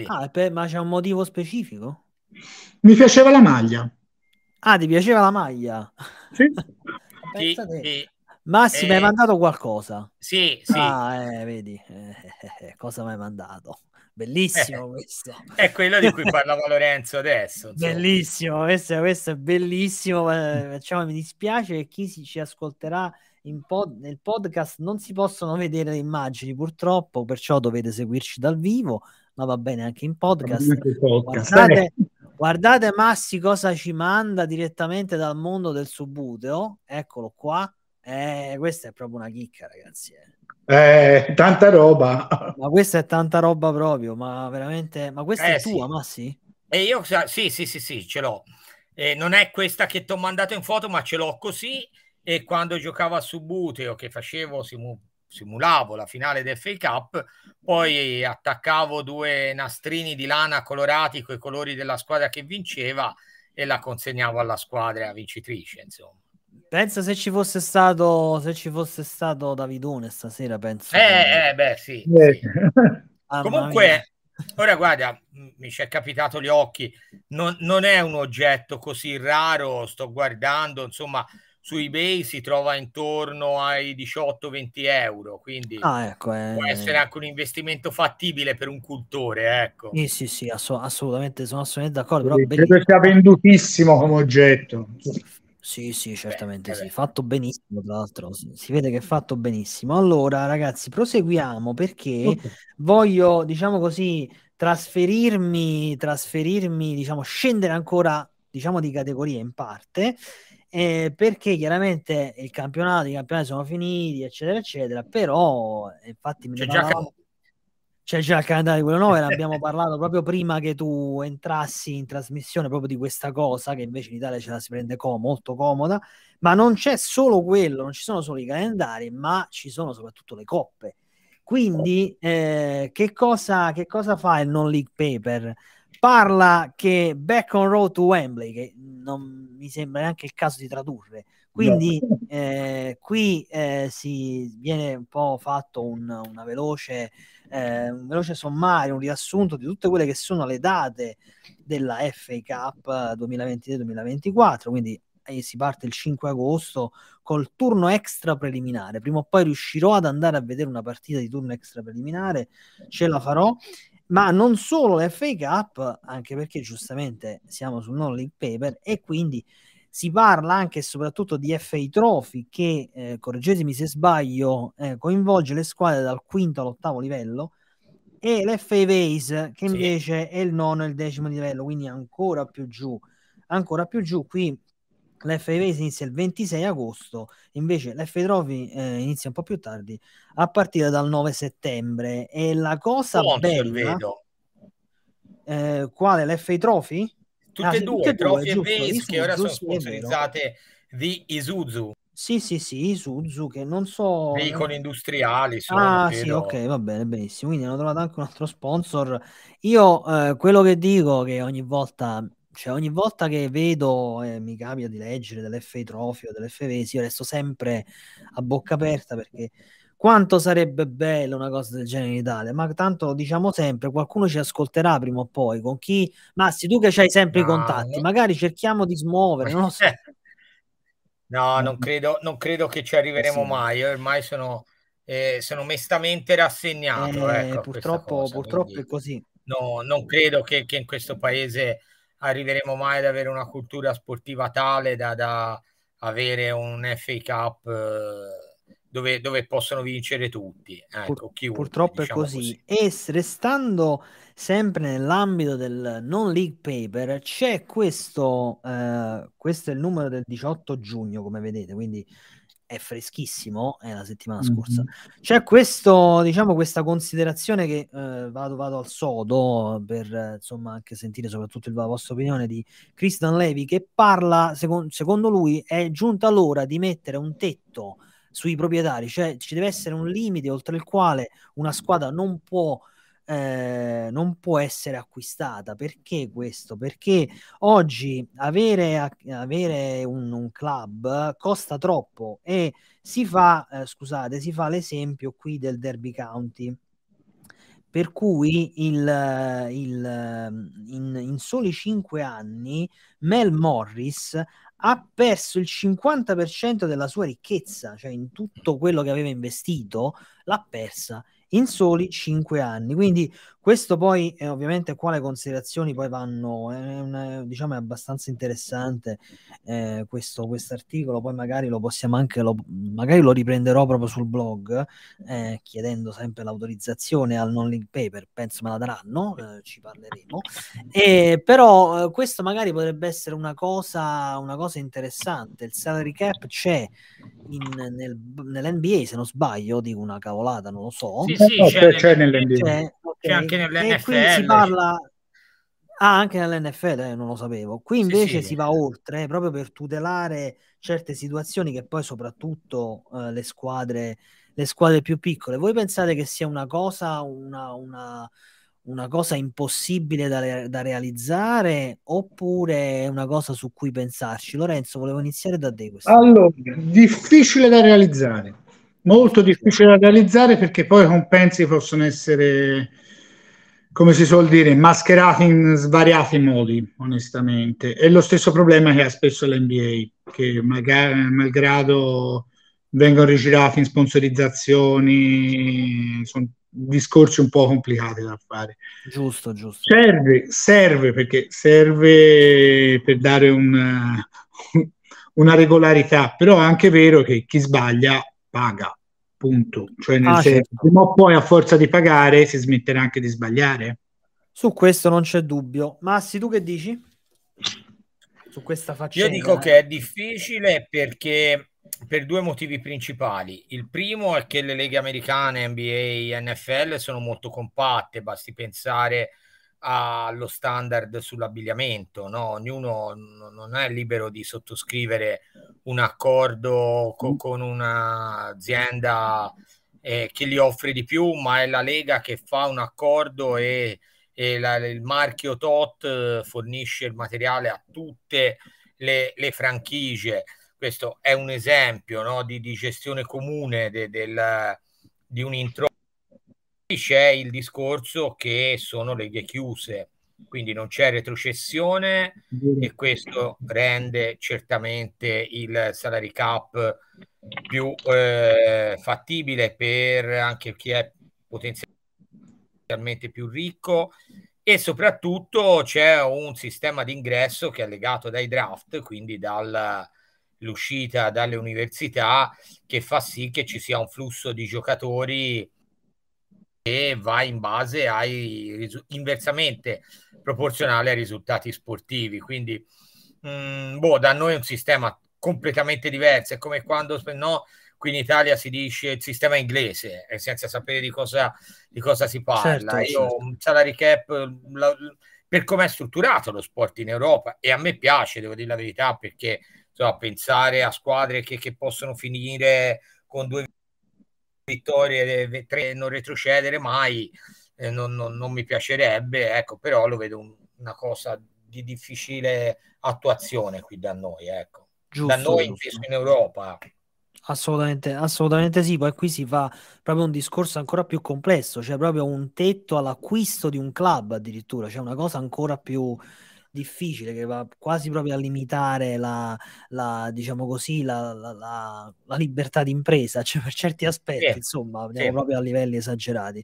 Ah, per, ma c'è un motivo specifico? Mi piaceva la maglia. Ah, ti piaceva la maglia? Sì. e, Massimo, eh, hai mandato qualcosa? Sì, sì. Ah, eh, vedi, eh, cosa mi hai mandato? Bellissimo eh. questo. È quello di cui parlava Lorenzo adesso. Bellissimo, questo, questo, è bellissimo. Facciamo, eh, mi dispiace che chi si, ci ascolterà pod, nel podcast non si possono vedere le immagini purtroppo, perciò dovete seguirci dal vivo, ma va bene anche in podcast. podcast eh. guardate, guardate, Massi cosa ci manda direttamente dal mondo del subuteo. Eccolo qua. Eh, questa è proprio una chicca, ragazzi. Eh, eh tanta roba. Ma questa è tanta roba proprio, ma veramente... Ma questa è eh, tua, sì. Massi? E io sì, sì, sì, sì, ce l'ho. Eh, non è questa che ti ho mandato in foto, ma ce l'ho così. E quando giocavo a Subuteo, che facevo, si simulavo la finale del FA Cup, poi attaccavo due nastrini di lana colorati coi colori della squadra che vinceva e la consegnavo alla squadra vincitrice, insomma. Pensa se ci fosse stato, se ci fosse stato Davidone stasera, penso. Eh, che... eh beh, sì. Eh. sì. Comunque, ora guarda, mi ci è capitato gli occhi, non, non è un oggetto così raro, sto guardando, insomma, su eBay si trova intorno ai 18-20 euro, quindi ah, ecco, eh... può essere anche un investimento fattibile per un cultore. Ecco. Sì, sì, sì, ass- assolutamente, sono assolutamente d'accordo. Sì, però credo sia vendutissimo come oggetto. Sì, sì, certamente beh, sì, fatto benissimo, tra l'altro si vede che è fatto benissimo. Allora, ragazzi, proseguiamo perché okay. voglio, diciamo così, trasferirmi, trasferirmi, diciamo, scendere ancora, diciamo, di categoria in parte eh, perché chiaramente il campionato, i campionati sono finiti, eccetera, eccetera, però eh, infatti c'è già, parlavo, c'è già il calendario di quello 9, l'abbiamo parlato proprio prima che tu entrassi in trasmissione proprio di questa cosa, che invece in Italia ce la si prende com- molto comoda, ma non c'è solo quello, non ci sono solo i calendari, ma ci sono soprattutto le coppe. Quindi eh, che, cosa, che cosa fa il non league paper? parla che back on road to Wembley, che non mi sembra neanche il caso di tradurre. Quindi no. eh, qui eh, si viene un po' fatto un, veloce, eh, un veloce sommario, un riassunto di tutte quelle che sono le date della FA Cup 2023-2024, quindi eh, si parte il 5 agosto col turno extra preliminare. Prima o poi riuscirò ad andare a vedere una partita di turno extra preliminare, ce la farò ma non solo l'FA Cup, anche perché giustamente siamo sul non league paper e quindi si parla anche e soprattutto di FA Trophy che, eh, correggetemi se sbaglio, eh, coinvolge le squadre dal quinto all'ottavo livello e l'FA Vase che invece sì. è il nono e il decimo livello, quindi ancora più giù. Ancora più giù, qui l'F Race inizia il 26 agosto, invece l'F Trophy eh, inizia un po' più tardi, a partire dal 9 settembre. E la cosa Monster bella... Vedo. Eh, quale? L'F Trophy? Tutte ah, e due, tutte Trophy e Base, che ora sono sponsorizzate di Isuzu. Sì, sì, sì, Isuzu che non so... Veicoli industriali. Sono, ah, credo. sì, ok, va bene, benissimo. Quindi hanno trovato anche un altro sponsor. Io eh, quello che dico, che ogni volta cioè ogni volta che vedo e eh, mi capita di leggere dell'FA Trophy o dell'FVS, io resto sempre a bocca aperta perché quanto sarebbe bello una cosa del genere in Italia, ma tanto diciamo sempre, qualcuno ci ascolterà prima o poi, con chi... Massi, tu che hai sempre no, i contatti, eh. magari cerchiamo di smuovere, non lo so. no, non credo, non credo che ci eh, arriveremo sì. mai, io ormai sono, eh, sono mestamente rassegnato. Eh, ecco, purtroppo, cosa, purtroppo è così. No, non credo che, che in questo paese arriveremo mai ad avere una cultura sportiva tale da, da avere un FA Cup eh, dove, dove, possono vincere tutti. Ecco, chiunque, purtroppo diciamo è così. così. E restando sempre nell'ambito del non league paper, c'è questo, eh, questo è il numero del 18 giugno, come vedete, quindi è freschissimo, è eh, la settimana mm-hmm. scorsa. C'è questo, diciamo, questa considerazione che eh, vado, vado, al sodo per insomma anche sentire soprattutto la vostra opinione di Christian Levy che parla, seco- secondo lui è giunta l'ora di mettere un tetto sui proprietari, cioè ci deve essere un limite oltre il quale una squadra non può eh, non può essere acquistata. Perché questo? Perché oggi avere, avere un, un, club costa troppo e si fa, eh, scusate, si fa l'esempio qui del Derby County. Per cui il, il, in, in soli cinque anni Mel Morris ha perso il 50% della sua ricchezza, cioè in tutto quello che aveva investito, l'ha persa in soli 5 anni. Quindi questo poi è eh, ovviamente quale considerazioni poi vanno, è una, diciamo è abbastanza interessante eh, questo articolo, poi magari lo possiamo anche, lo, magari lo riprenderò proprio sul blog eh, chiedendo sempre l'autorizzazione al non link paper, penso me la daranno, eh, ci parleremo, e, però eh, questo magari potrebbe essere una cosa, una cosa interessante, il salary cap c'è in, nel, nell'NBA se non sbaglio, dico una cavolata, non lo so. Sì, sì, no, c'è, c'è, nell'NBA. C'è, okay. c'è anche nell'NFL. E si parla... Ah, anche nell'NFL, eh, non lo sapevo. Qui invece sì, sì, si va oltre eh, proprio per tutelare certe situazioni che poi soprattutto eh, le, squadre, le squadre più piccole. Voi pensate che sia una cosa, una, una, una cosa impossibile da, da, realizzare oppure è una cosa su cui pensarci? Lorenzo, volevo iniziare da te. Questo. Allora, difficile da realizzare Molto difficile da realizzare perché poi i compensi possono essere, come si suol dire, mascherati in svariati modi, onestamente. È lo stesso problema che ha spesso l'NBA, che magari, malgrado vengono rigirati in sponsorizzazioni, sono discorsi un po' complicati da fare. Giusto, giusto. Serve, serve perché serve per dare una, una regolarità, però è anche vero che chi sbaglia paga punto. Cioè, nel ah, senso, certo. prima o poi a forza di pagare si smetterà anche di sbagliare. Su questo non c'è dubbio. Massi, tu che dici? Su questa faccenda. Io dico eh. che è difficile perché per due motivi principali. Il primo è che le leghe americane, NBA, NFL sono molto compatte, basti pensare allo standard sull'abbigliamento, no? ognuno non è libero di sottoscrivere un accordo co- mm. con un'azienda eh, che gli offre di più, ma è la Lega che fa un accordo e, e la, il marchio TOT eh, fornisce il materiale a tutte le, le franchigie. Questo è un esempio no? di, di, gestione comune de, del, di un introito c'è il discorso che sono leghe chiuse, quindi non c'è retrocessione e questo rende certamente il salary cap più eh, fattibile per anche chi è potenzialmente più ricco e soprattutto c'è un sistema di ingresso che è legato dai draft, quindi dall'uscita dalle università che fa sì che ci sia un flusso di giocatori che va in base ai inversamente proporzionale ai risultati sportivi. Quindi, mh, mm, boh, da noi è un sistema completamente diverso. È come quando no, qui in Italia si dice il sistema inglese, senza sapere di cosa, di cosa si parla. Certo, Io certo. un mm, salary cap. Mm, la, per come è strutturato lo sport in Europa e a me piace, devo dire la verità, perché so, pensare a squadre che, che possono finire con due vittorie, tre, non retrocedere mai, eh, non, non, non, mi piacerebbe, ecco, però lo vedo un, una cosa di difficile attuazione qui da noi, ecco. Giusto, da noi giusto. in Europa. Assolutamente, assolutamente sì, poi qui si fa proprio un discorso ancora più complesso, cioè proprio un tetto all'acquisto di un club addirittura, cioè una cosa ancora più, difficile che va quasi proprio a limitare la, la diciamo così, la, la, la libertà d'impresa, cioè per certi aspetti, sì. insomma, sì. proprio a livelli esagerati.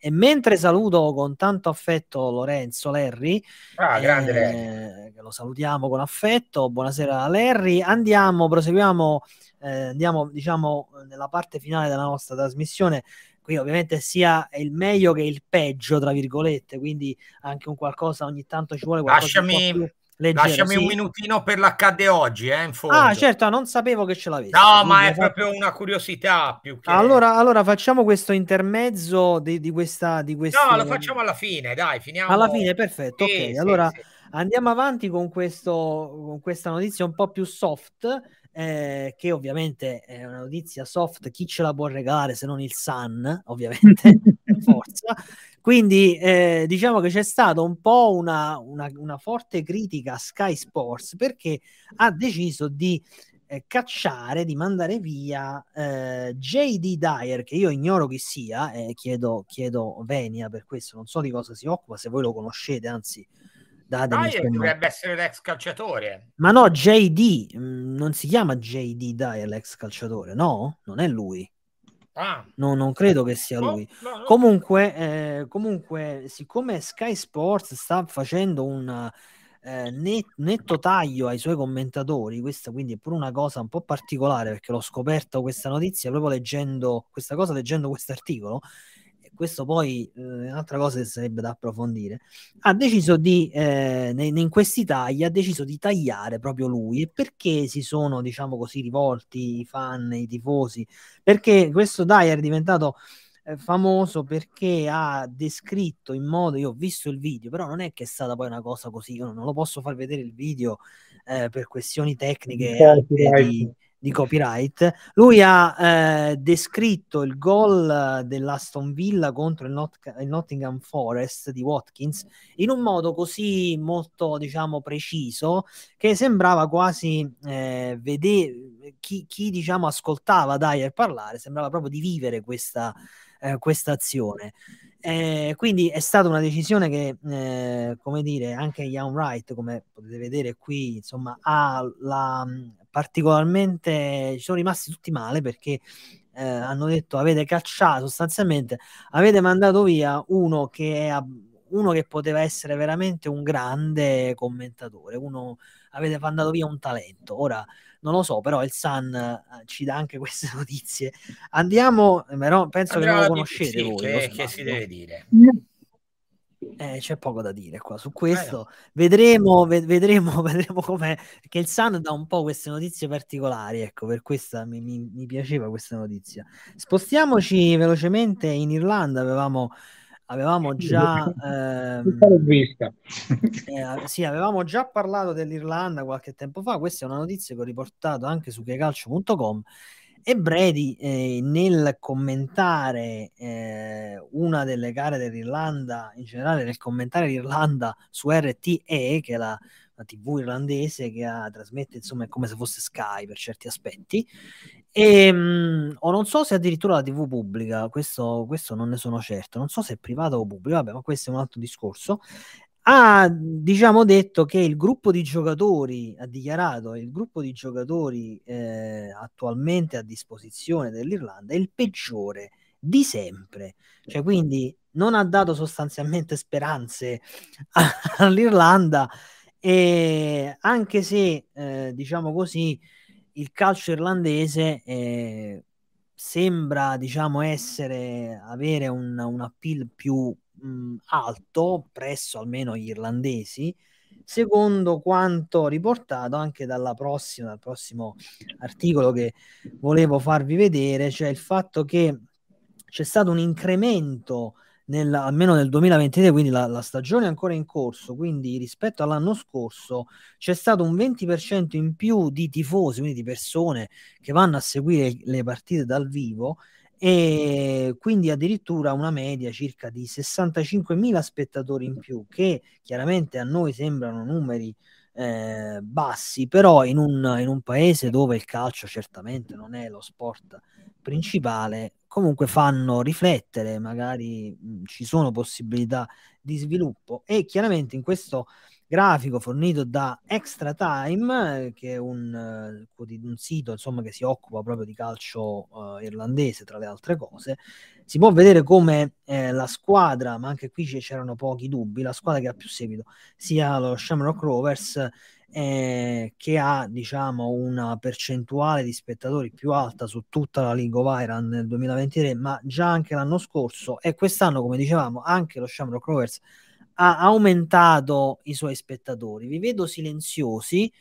E mentre saluto con tanto affetto Lorenzo Lerri, ah, grande eh, Larry. Che lo salutiamo con affetto, buonasera Larry andiamo, proseguiamo, eh, andiamo diciamo nella parte finale della nostra trasmissione qui ovviamente sia il meglio che il peggio, tra virgolette, quindi anche un qualcosa ogni tanto ci vuole qualcosa Lasciami... Un leggero, Lasciami sì. un minutino per l'accade oggi, eh, in fondo. Ah, certo, non sapevo che ce l'avevi. No, ma è proprio una curiosità più che... Allora, allora facciamo questo intermezzo di, di questa... Di questi... No, lo facciamo alla fine, dai, finiamo. Alla fine, perfetto, sì, ok. Sì, allora andiamo avanti con, questo, con questa notizia un po' più soft eh, che ovviamente è una notizia soft, chi ce la può regalare se non il Sun, ovviamente, forza. Quindi eh, diciamo che c'è stata un po' una, una, una, forte critica a Sky Sports perché ha deciso di eh, cacciare, di mandare via eh, JD Dyer, che io ignoro chi sia, eh, chiedo, chiedo Venia per questo, non so di cosa si occupa, se voi lo conoscete, anzi da dovrebbe essere l'ex calciatore. Ma no, JD mm, non si chiama JD Dyer l'ex calciatore, no? Non è lui. Ah. No, non credo che sia boh, lui. No, no, comunque, eh, comunque, siccome Sky Sports sta facendo un eh, net, netto taglio ai suoi commentatori, questa quindi è pure una cosa un po' particolare perché l'ho scoperto questa notizia proprio leggendo questa cosa, leggendo questo articolo questo poi eh, è un'altra cosa che sarebbe da approfondire, ha deciso di, eh, in questi tagli, ha deciso di tagliare proprio lui. E perché si sono, diciamo così, rivolti i fan, i tifosi? Perché questo Dyer è diventato eh, famoso perché ha descritto in modo io ho visto il video però non è che è stata poi una cosa così io non lo posso far vedere il video eh, per questioni tecniche di, di copyright, lui ha eh, descritto il gol dell'Aston Villa contro il, Not- il, Nottingham Forest di Watkins in un modo così molto, diciamo, preciso che sembrava quasi eh, vedere chi, chi, diciamo, ascoltava Dyer parlare, sembrava proprio di vivere questa, eh, questa azione. Eh, quindi è stata una decisione che, eh, come dire, anche Young Wright, come potete vedere qui, insomma, ha la, particolarmente, ci sono rimasti tutti male perché eh, hanno detto avete cacciato sostanzialmente, avete mandato via uno che, è, uno che poteva essere veramente un grande commentatore, uno avete mandato via un talento. Ora non lo so, però il Sun eh, ci dà anche queste notizie. Andiamo, però penso Andiamo che non lo conoscete BBC, voi. Che, che si deve dire? Mm. Eh, c'è poco da dire qua su eh. questo. Eh. Vedremo, ved- vedremo, vedremo com'è. Perché il Sun dà un po' queste notizie particolari. Ecco, per questa mi, mi, mi piaceva questa notizia. Spostiamoci velocemente in Irlanda. Avevamo, avevamo già. Ehm, eh, sì, avevamo già parlato dell'Irlanda qualche tempo fa. Questa è una notizia che ho riportato anche su checalcio.com e Brady eh, nel commentare eh, una delle gare dell'Irlanda, in generale nel commentare l'Irlanda su RTE, che è la, la TV irlandese che ha, trasmette insomma come se fosse Sky per certi aspetti, e, ehm, mh, o non so se addirittura la TV pubblica, questo, questo, non ne sono certo, non so se è privato o pubblico, vabbè, ma questo è un altro discorso ha diciamo detto che il gruppo di giocatori ha dichiarato il gruppo di giocatori eh, attualmente a disposizione dell'Irlanda è il peggiore di sempre cioè certo. quindi non ha dato sostanzialmente speranze all'Irlanda e anche se eh, diciamo così il calcio irlandese eh, sembra diciamo essere avere un, un appeal più mh, alto presso almeno gli irlandesi, secondo quanto riportato anche dalla prossima, dal prossimo articolo che volevo farvi vedere, cioè il fatto che c'è stato un incremento nel, almeno nel 2023, quindi la, la stagione è ancora in corso, quindi rispetto all'anno scorso c'è stato un 20% in più di tifosi, quindi di persone che vanno a seguire le partite dal vivo e quindi addirittura una media circa di 65.000 spettatori in più, che chiaramente a noi sembrano numeri eh, bassi, però in un, in un, paese dove il calcio certamente non è lo sport principale, comunque fanno riflettere, magari mh, ci sono possibilità di sviluppo e chiaramente in questo grafico fornito da Extra Time, che è un, eh, un sito insomma, che si occupa proprio di calcio uh, irlandese, tra le altre cose, si può vedere come eh, la squadra, ma anche qui c'erano pochi dubbi, la squadra che ha più seguito sia lo Shamrock Rovers eh, che ha diciamo una percentuale di spettatori più alta su tutta la League of Iran nel 2023 ma già anche l'anno scorso e quest'anno come dicevamo anche lo Shamrock Rovers ha aumentato i suoi spettatori. Vi vedo silenziosi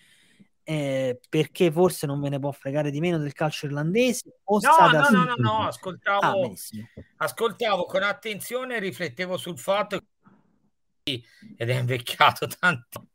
eh, perché forse non ve ne può fregare di meno del calcio irlandese. O no, no, no, no, no, ascoltavo, ah, ascoltavo con attenzione e riflettevo sul fatto che ed è invecchiato tanto.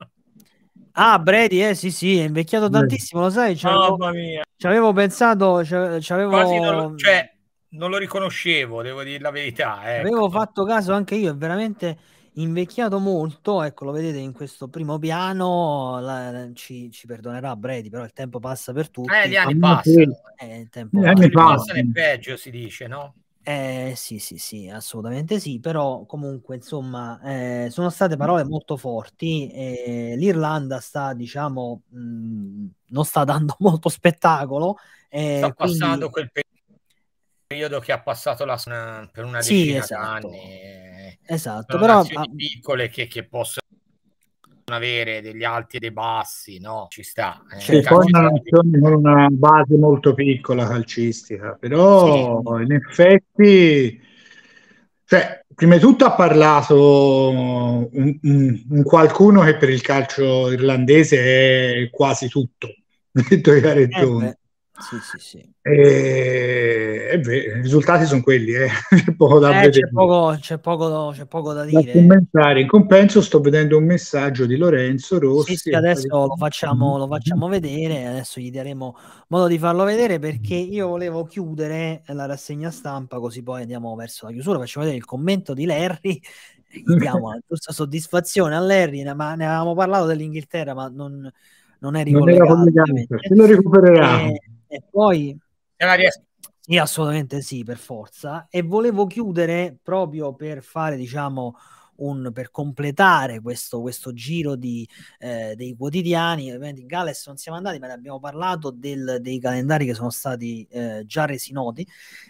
Ah, Brady, eh sì, sì, è invecchiato tantissimo, lo sai? Ci avevo pensato, ci avevo... Non, cioè, non lo riconoscevo, devo dire la verità. Ecco. Avevo fatto caso anche io, è veramente invecchiato molto, ecco lo vedete in questo primo piano, la, ci, ci, perdonerà Brady, però il tempo passa per tutti. Eh, gli anni passano. Eh, il tempo gli anni passano è peggio, si dice, no? Eh, sì, sì, sì, assolutamente sì, però comunque insomma eh, sono state parole molto forti. Eh, L'Irlanda sta, diciamo, mh, mm, non sta dando molto spettacolo. Eh, sta quindi... quel periodo che ha passato la, per una decina sì, esatto. di anni eh, Esatto, però... Ah, piccole che, che possono avere degli alti e dei bassi, no? Ci sta. Eh, cioè, poi una nazione con una base molto piccola calcistica, però sì. in effetti, cioè, prima di tutto ha parlato un, un, un, qualcuno che per il calcio irlandese è quasi tutto, detto i carettoni. Eh sì, sì, sì. E, e beh, i risultati sono quelli, eh. c'è, poco da eh, c'è, poco, c'è, poco, c'è, poco, da dire. commentare. In compenso sto vedendo un messaggio di Lorenzo Rossi. Sì, adesso lo facciamo, lo facciamo, vedere, adesso gli daremo modo di farlo vedere perché io volevo chiudere la rassegna stampa così poi andiamo verso la chiusura, facciamo vedere il commento di Larry. diamo la giusta soddisfazione a Larry, ma ne avevamo parlato dell'Inghilterra, ma non, non è ricollegato. Non era collegato, se lo recupereremo. Eh, e poi... Sì, assolutamente sì, per forza. E volevo chiudere proprio per fare, diciamo, un, per completare questo, questo giro di, eh, dei quotidiani. Ovviamente in Galles non siamo andati, ma ne abbiamo parlato del, dei calendari che sono stati eh, già resi noti.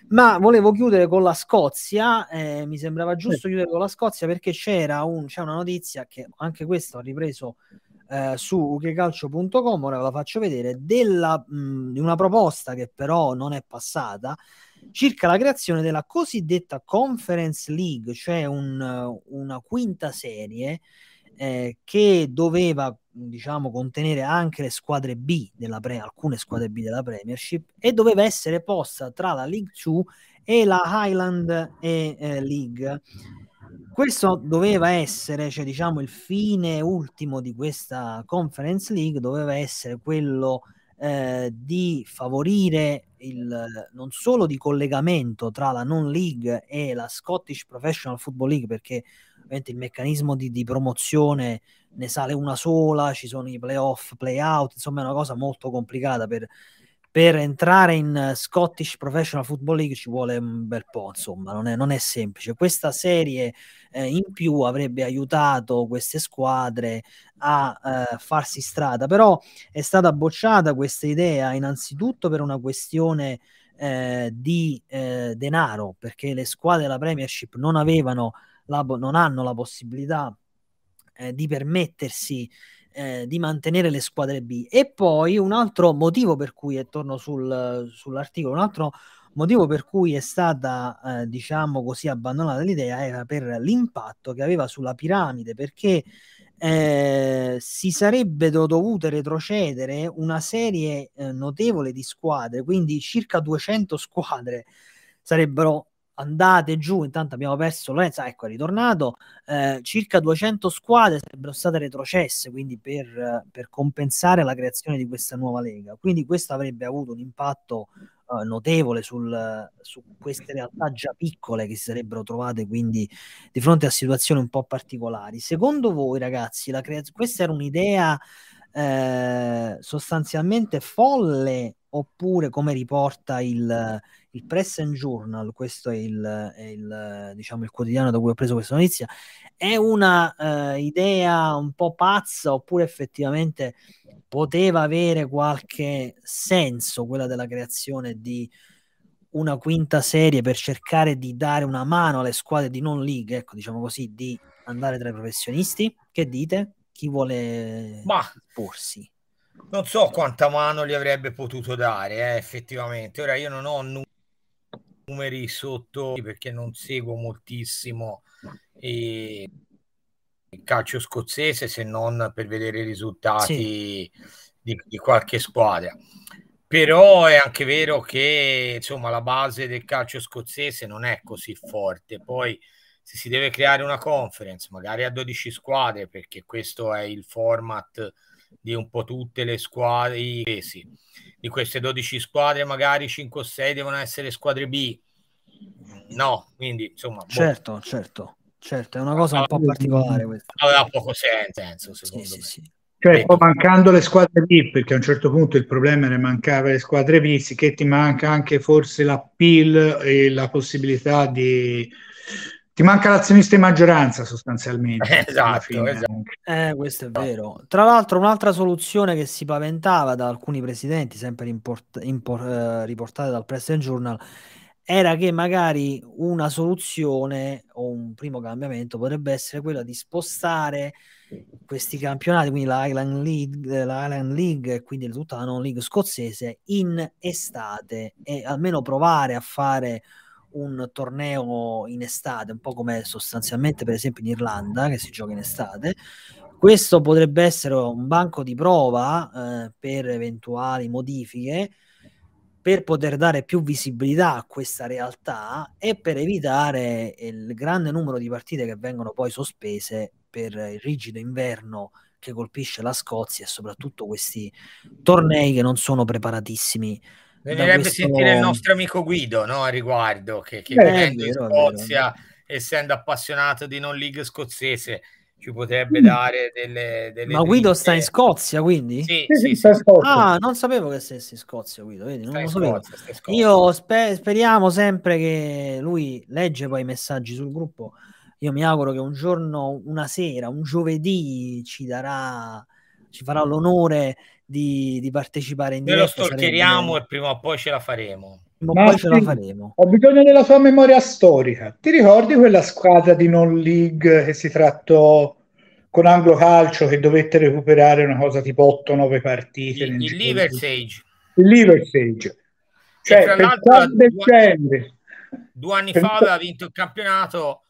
Ma volevo chiudere con la Scozia. Eh, mi sembrava giusto sì. chiudere con la Scozia perché c'era un, c'è una notizia che anche questo ha ripreso eh, su uchecalcio.com, ora ve la faccio vedere, della, mh, di una proposta che però non è passata circa la creazione della cosiddetta Conference League, cioè un, una quinta serie eh, che doveva diciamo, contenere anche le squadre B della pre- alcune squadre B della Premiership e doveva essere posta tra la League 2 e la Highland e, eh, League questo doveva essere, cioè, diciamo, il fine ultimo di questa Conference League doveva essere quello eh, di favorire il, non solo di collegamento tra la non league e la Scottish Professional Football League, perché ovviamente il meccanismo di, di promozione ne sale una sola, ci sono i playoff, play out, insomma è una cosa molto complicata per per entrare in eh, Scottish Professional Football League ci vuole un bel po', insomma, non è, non è semplice. Questa serie eh, in più avrebbe aiutato queste squadre a eh, farsi strada, però è stata bocciata questa idea innanzitutto per una questione eh, di eh, denaro, perché le squadre della Premiership non, avevano la, non hanno la possibilità eh, di permettersi eh, di mantenere le squadre B. E poi un altro motivo per cui, e torno sul, sull'articolo, un altro motivo per cui è stata, eh, diciamo così, abbandonata l'idea era per l'impatto che aveva sulla piramide, perché eh, si sarebbero dovute retrocedere una serie eh, notevole di squadre, quindi circa 200 squadre sarebbero andate giù, intanto abbiamo perso Lorenzo, ecco è ritornato, eh, circa 200 squadre sarebbero state retrocesse, quindi per, per, compensare la creazione di questa nuova lega, quindi questo avrebbe avuto un impatto eh, notevole sul, su queste realtà già piccole che si sarebbero trovate quindi di fronte a situazioni un po' particolari. Secondo voi ragazzi, la crea- questa era un'idea eh, sostanzialmente folle oppure come riporta il il Press and Journal, questo è il, è il, diciamo, il quotidiano da cui ho preso questa notizia, è una eh, idea un po' pazza oppure effettivamente poteva avere qualche senso quella della creazione di una quinta serie per cercare di dare una mano alle squadre di non league, ecco, diciamo così, di andare tra i professionisti? Che dite? Chi vuole Ma... porsi? Non so quanta mano gli avrebbe potuto dare, eh, effettivamente. Ora io non ho nulla numeri sotto perché non seguo moltissimo eh, il calcio scozzese se non per vedere i risultati sì. di, di, qualche squadra. Però è anche vero che insomma, la base del calcio scozzese non è così forte. Poi se si deve creare una conference, magari a 12 squadre, perché questo è il format di un po' tutte le squadre, i pesi. Di queste 12 squadre magari 5 o 6 devono essere squadre B. No, quindi insomma... Boh. Certo, boh. certo, certo, è una cosa allora, un po' particolare mm, questa. Aveva allora, poco senso, secondo sì, me. Sì, sì. Cioè, poi mancando le squadre B, perché a un certo punto il problema ne mancava le squadre B, sì che ti manca anche forse l'appeal e la possibilità di ti manca l'azionista in maggioranza sostanzialmente. Eh, esatto, esatto. Eh, questo è vero. Tra l'altro un'altra soluzione che si paventava da alcuni presidenti, sempre import- import- eh, riportata dal Press and Journal, era che magari una soluzione o un primo cambiamento potrebbe essere quella di spostare questi campionati, quindi la Island League, la League e quindi tutta la non league scozzese in estate e almeno provare a fare un torneo in estate, un po' come sostanzialmente per esempio in Irlanda che si gioca in estate. Questo potrebbe essere un banco di prova eh, per eventuali modifiche per poter dare più visibilità a questa realtà e per evitare il grande numero di partite che vengono poi sospese per il rigido inverno che colpisce la Scozia e soprattutto questi tornei che non sono preparatissimi Bisognerebbe questo... sentire il nostro amico Guido no, a riguardo, che, che Beh, vero, in Scozia, vero. essendo appassionato di non league scozzese, ci potrebbe mm. dare delle, delle Ma Guido dritte. sta in Scozia, quindi? Sì, sì, sì, sta in Ah, non sapevo che stessi in Scozia, Guido, vedi, non lo sapevo. Scozia, Io spe- speriamo sempre che lui legge poi i messaggi sul gruppo. Io mi auguro che un giorno, una sera, un giovedì ci darà ci farà l'onore di, di partecipare in diretta. Noi lo stalkeriamo sarebbe... e prima o poi ce la faremo. Ma poi ce la faremo. Ho bisogno della sua memoria storica. Ti ricordi quella squadra di non league che si trattò con Anglo Calcio che dovette recuperare una cosa tipo 8-9 partite? Il, il Liversage. Il Liversage. Cioè, tra l'altro, due, due anni fa aveva vinto il campionato.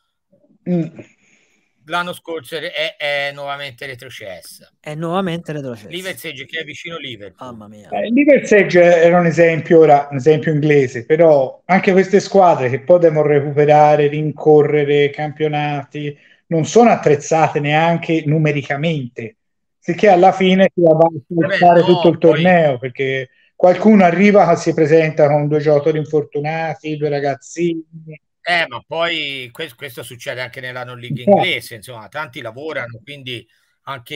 Mm l'anno scorso è, è nuovamente retrocessa. È nuovamente retrocessa. Liversedge che è vicino Liverpool. Mamma mia. Eh, Liversedge era un esempio, ora, un esempio inglese, però anche queste squadre che poi devono recuperare, rincorrere campionati, non sono attrezzate neanche numericamente. Sicché alla fine si va a fare no, tutto il torneo perché qualcuno arriva si presenta con due giocatori infortunati, due ragazzini eh, ma poi questo, questo succede anche nella non league certo. inglese, insomma, tanti lavorano, quindi anche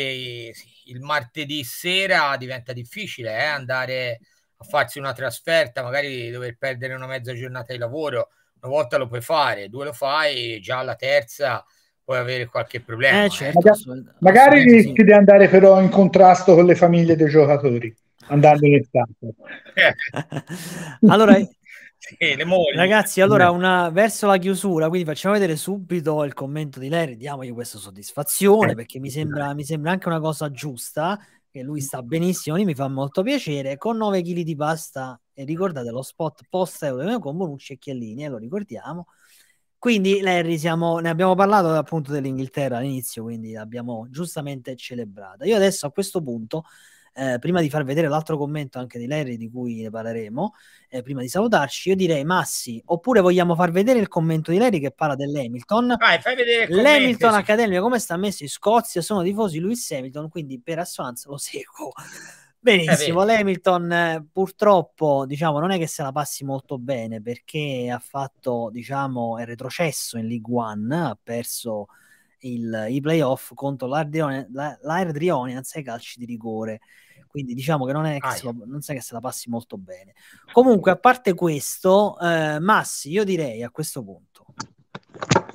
il martedì sera diventa difficile eh, andare a farsi una trasferta, magari dover perdere una mezza giornata di lavoro. Una volta lo puoi fare, due lo fai, già alla terza puoi avere qualche problema. Eh, eh. certo. eh. Magari rischi sì. di andare però in contrasto con le famiglie dei giocatori, andando in estate. Eh. allora, le mogli. Ragazzi, allora una, verso la chiusura, quindi facciamo vedere subito il commento di Larry, diamogli questa soddisfazione eh. perché mi sembra, mi sembra anche una cosa giusta, che lui sta benissimo, mi fa molto piacere, con 9 kg di pasta e ricordate lo spot post euro con Bonucci e Chiellini, e eh, lo ricordiamo. Quindi Larry, siamo, ne abbiamo parlato appunto dell'Inghilterra all'inizio, quindi l'abbiamo giustamente celebrata. Io adesso a questo punto eh, prima di far vedere l'altro commento anche di Larry di cui ne parleremo, eh, prima di salutarci, io direi Massi, oppure vogliamo far vedere il commento di Larry che parla dell'Hamilton. Vai, fai vedere L'Hamilton sì. Accademia come sta messo in Scozia, sono tifosi Lewis Hamilton, quindi per assonanza lo seguo. Benissimo, eh, l'Hamilton purtroppo diciamo, non è che se la passi molto bene perché ha fatto, diciamo, è retrocesso in League One, ha perso il, i playoff contro l'Airdrionians ai calci di rigore. Quindi diciamo che non è che, se, la, non so che se la passi molto bene. Comunque, a parte questo, eh, Massi, io direi a questo punto,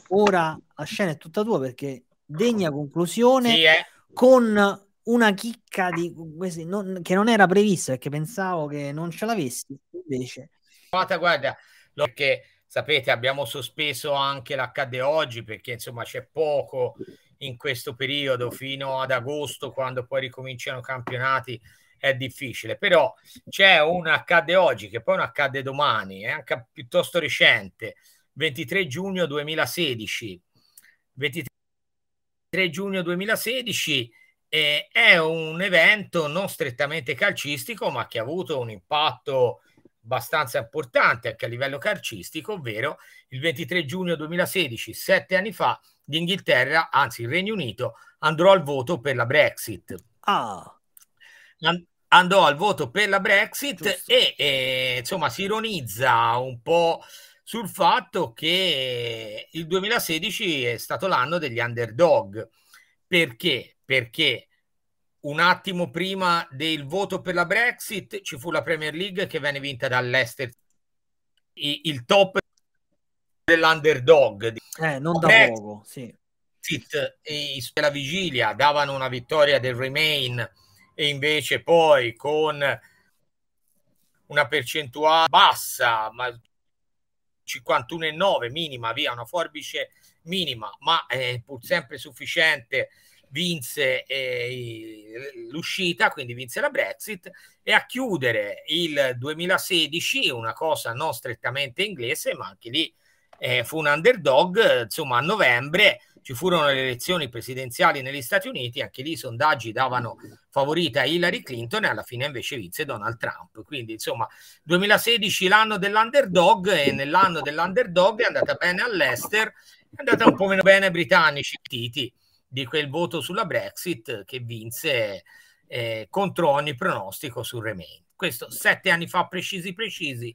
ora la scena è tutta tua perché degna conclusione sì, eh. con una chicca di, questi, non, che non era prevista perché pensavo che non ce l'avessi invece guarda guarda perché sapete, abbiamo sospeso anche l'accade oggi perché insomma c'è poco in questo periodo fino ad agosto quando poi ricominciano i campionati è difficile, però c'è un accade oggi che poi un accade domani, è anche piuttosto recente, 23 giugno 2016. 23 giugno 2016 eh, è un evento non strettamente calcistico, ma che ha avuto un impatto abbastanza importante anche a livello calcistico, ovvero il 23 giugno 2016, sette anni fa, l'Inghilterra, anzi il Regno Unito, andrò al voto per la Brexit. Ah. And andò al voto per la Brexit e, e insomma si ironizza un po' sul fatto che il 2016 è stato l'anno degli underdog. Perché? Perché un attimo prima del voto per la Brexit ci fu la Premier League che venne vinta dall'Ester, il top dell'underdog. Eh, non da Brexit, poco, sì. Della vigilia davano una vittoria del Remain e invece poi con una percentuale bassa, ma 51,9 minima, via una forbice minima, ma è pur sempre sufficiente vinse eh, l'uscita, quindi vinse la Brexit, e a chiudere il 2016, una cosa non strettamente inglese, ma anche lì eh, fu un underdog, insomma a novembre ci furono le elezioni presidenziali negli Stati Uniti, anche lì i sondaggi davano favorita a Hillary Clinton e alla fine invece vinse Donald Trump. Quindi insomma 2016 l'anno dell'underdog e nell'anno dell'underdog è andata bene all'Ester, è andata un po' meno bene ai britannici, Titi di quel voto sulla Brexit che vinse eh, contro ogni pronostico sul Remain. Questo sette anni fa, precisi precisi,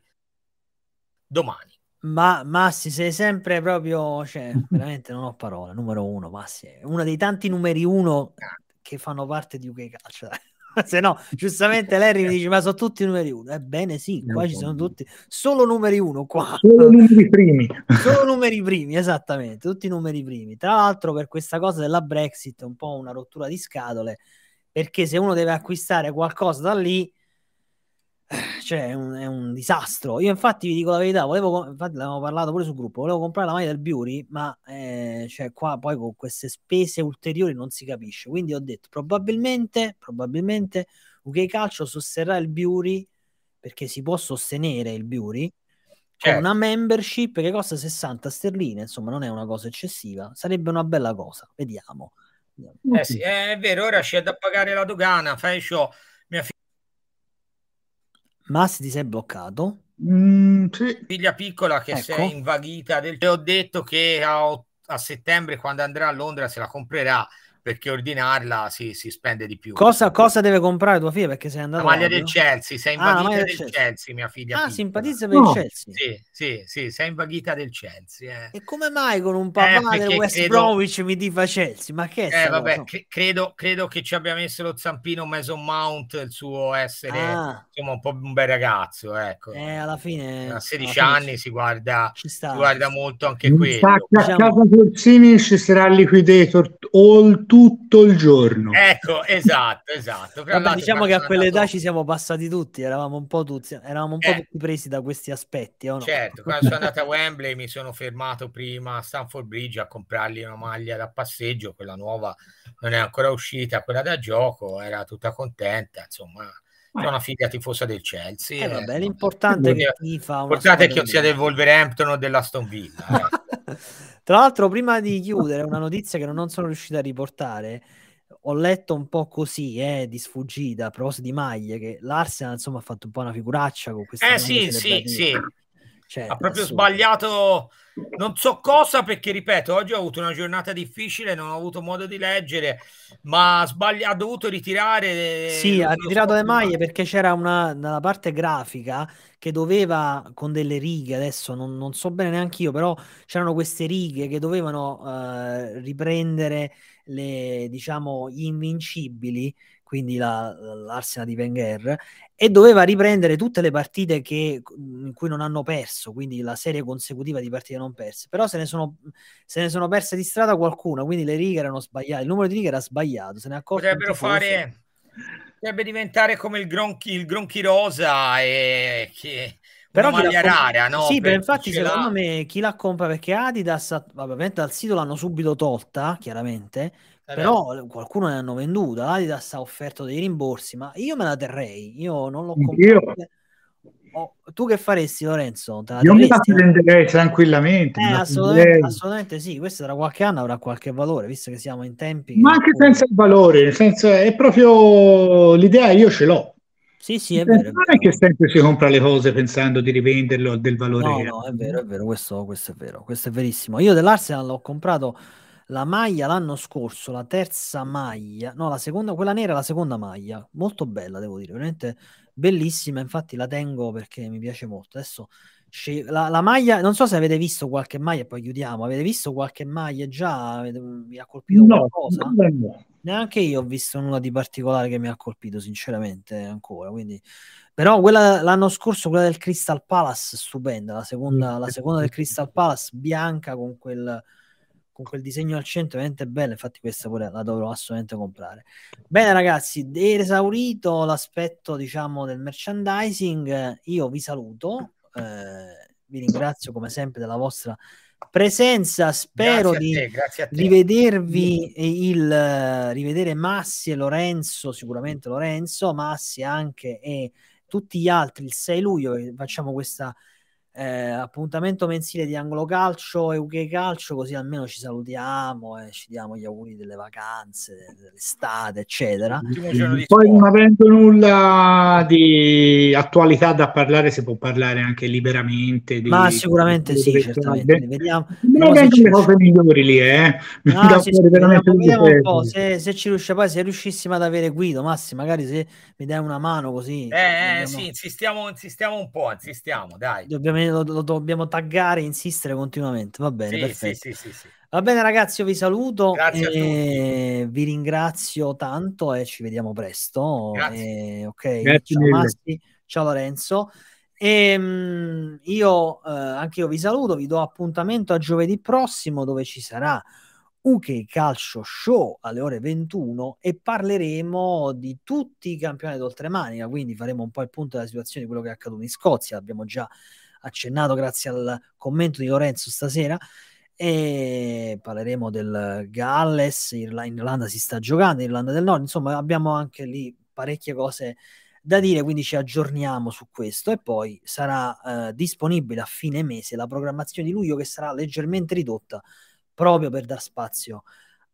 domani. Ma Massi, sei sempre proprio, cioè, veramente non ho parole, numero uno, Massi, è uno dei tanti numeri uno ah. che fanno parte di UK Calcio. se no giustamente Larry mi eh. dice ma sono tutti numeri uno ebbene eh, sì eh, qua ci sono tutti solo numeri uno qua solo numeri primi solo numeri primi esattamente tutti numeri primi tra l'altro per questa cosa della Brexit un po' una rottura di scatole perché se uno deve acquistare qualcosa da lì cioè è un, è un, disastro. Io infatti vi dico la verità, volevo, infatti l'avevamo parlato pure sul gruppo, volevo comprare la maglia del Biuri, ma eh, cioè qua poi con queste spese ulteriori non si capisce. Quindi ho detto probabilmente, probabilmente UK Calcio sosterrà il Biuri perché si può sostenere il Biuri. Cioè una certo. membership che costa 60 sterline, insomma non è una cosa eccessiva, sarebbe una bella cosa, vediamo. vediamo. Eh sì, è vero, ora c'è da pagare la dogana, fai ciò. Show Mas ti sei bloccato? Mm, sì. Figlia piccola che ecco. si è ecco. invaghita del... Ti ho detto che a, a settembre quando andrà a Londra se la comprerà perché ordinarla si, si spende di più. Cosa, cosa, deve comprare tua figlia? Perché sei andata. La maglia del Chelsea, sei invaghita ah, del Chelsea. Chelsea. mia figlia. Ah, piccola. simpatizza per no. il Chelsea. Sì, sì, sì, sei invaghita del Chelsea. Eh. E come mai con un eh, papà eh, del West credo... Bromwich mi difa Chelsea? Ma che è? Eh, vabbè, cre credo, credo, che ci abbia messo lo zampino Mason Mount, il suo essere ah. insomma un po' un bel ragazzo. Ecco. Eh, alla fine. A 16 fine anni si guarda, sta, si guarda molto anche qui. Diciamo... Casa Corsini ci sarà liquidator all tutto il giorno. Ecco, esatto, esatto. Vabbè, diciamo che a quell'età andato... ci siamo passati tutti, eravamo un po' tutti, eravamo un eh. po tutti presi da questi aspetti. No? Certo, quando sono andato a Wembley mi sono fermato prima a Stanford Bridge a comprargli una maglia da passeggio, quella nuova non è ancora uscita, quella da gioco, era tutta contenta, insomma c'è una figlia tifosa del Chelsea. Eh, vabbè, eh, l'importante è che, l'importante è che io sia del Wolverhampton o dell'Aston Villa. Eh. Tra l'altro, prima di chiudere, una notizia che non sono riuscita a riportare. Ho letto un po' così, eh, di sfuggita, a proposito di maglie, che l'Arsenal insomma ha fatto un po' una figuraccia con questa. Eh sì, sì, sì. Cioè, ha proprio assurdo. sbagliato non so cosa perché ripeto oggi ho avuto una giornata difficile non ho avuto modo di leggere ma sbaglia, ha dovuto ritirare eh, sì ha ritirato le maglie perché c'era una, una, parte grafica che doveva con delle righe adesso non, non so bene neanche io però c'erano queste righe che dovevano uh, riprendere le diciamo gli invincibili quindi la, l'Arsenal di Wenger, e doveva riprendere tutte le partite che, in cui non hanno perso, quindi la serie consecutiva di partite non perse, però se ne sono, se ne sono perse di strada qualcuna, quindi le righe erano sbagliate, il numero di righe era sbagliato, se ne accorge. Potrebbero fare, potrebbe diventare come il Gronchi, il Gronchi Rosa e che però chi la comp- rara, no? Sì, per infatti secondo me chi la compra perché Adidas, vabbè, ovviamente dal sito l'hanno subito tolta, chiaramente, però qualcuno ne hanno venduta, l'Adidas ha offerto dei rimborsi, ma io me la terrei, io non l'ho comprata. Oh, tu che faresti Lorenzo? Te la io terresti? mi venderei tranquillamente. Eh, assolutamente, assolutamente, sì, questo tra qualche anno avrà qualche valore, visto che siamo in tempi... Ma anche cui... senza il valore, nel senso è proprio l'idea io ce l'ho. Sì, sì, è vero. Non è che sempre si compra le cose pensando di rivenderlo del valore. No, no, è vero, è vero, questo, questo è vero, questo è verissimo. Io dell'Arsenal l'ho comprato la maglia l'anno scorso, la terza maglia, no, la seconda, quella nera la seconda maglia, molto bella, devo dire, veramente bellissima, infatti la tengo perché mi piace molto. Adesso la, la, maglia, non so se avete visto qualche maglia, poi chiudiamo. Avete visto qualche maglia già? Mi mm, ha colpito no, qualcosa? No. Neanche io ho visto nulla di particolare che mi ha colpito, sinceramente, ancora. Quindi... Però quella, l'anno scorso, quella del Crystal Palace, stupenda, la seconda, la seconda del Crystal Palace, bianca con quel con quel disegno al centro è veramente bello. infatti questa pure la dovrò assolutamente comprare. Bene ragazzi, esaurito l'aspetto diciamo del merchandising, io vi saluto, eh, vi ringrazio come sempre della vostra presenza. Spero te, di rivedervi il rivedere Massi e Lorenzo, sicuramente Lorenzo, Massi anche e tutti gli altri il 6 luglio facciamo questa eh, appuntamento mensile di Anglo Calcio e UK Calcio, così almeno ci salutiamo e ci diamo gli auguri delle vacanze, dell'estate, eccetera. Poi non avendo nulla di attualità da parlare, si può parlare anche liberamente. Di, Ma sicuramente di, sì, di certamente. Vediamo, no, se ci... le cose migliori lì, eh. No, sì, sì, vediamo, se, se, ci riusciamo poi, se riuscissimo ad avere Guido, Massi, magari se mi dai una mano così. Eh, eh sì, insistiamo, insistiamo un po', insistiamo, dai. Dobbiamo lo, lo dobbiamo taggare e insistere continuamente. Va bene, sì, perfetto. Sì, sì, Va bene, ragazzi, io vi saluto. Grazie Vi ringrazio tanto e ci vediamo presto. Grazie. E, eh, okay. Grazie ciao, Massi, ciao Lorenzo. E, ehm, mh, io eh, anche io vi saluto, vi do appuntamento a giovedì prossimo dove ci sarà UK Calcio Show alle ore 21 e parleremo di tutti i campioni d'oltremanica, quindi faremo un po' il punto della situazione di quello che è accaduto in Scozia, abbiamo già accennato grazie al commento di Lorenzo stasera e parleremo del Galles, in Irlanda si sta giocando, Irlanda del Nord, insomma abbiamo anche lì parecchie cose da dire, quindi ci aggiorniamo su questo e poi sarà eh, disponibile a fine mese la programmazione di luglio che sarà leggermente ridotta proprio per dar spazio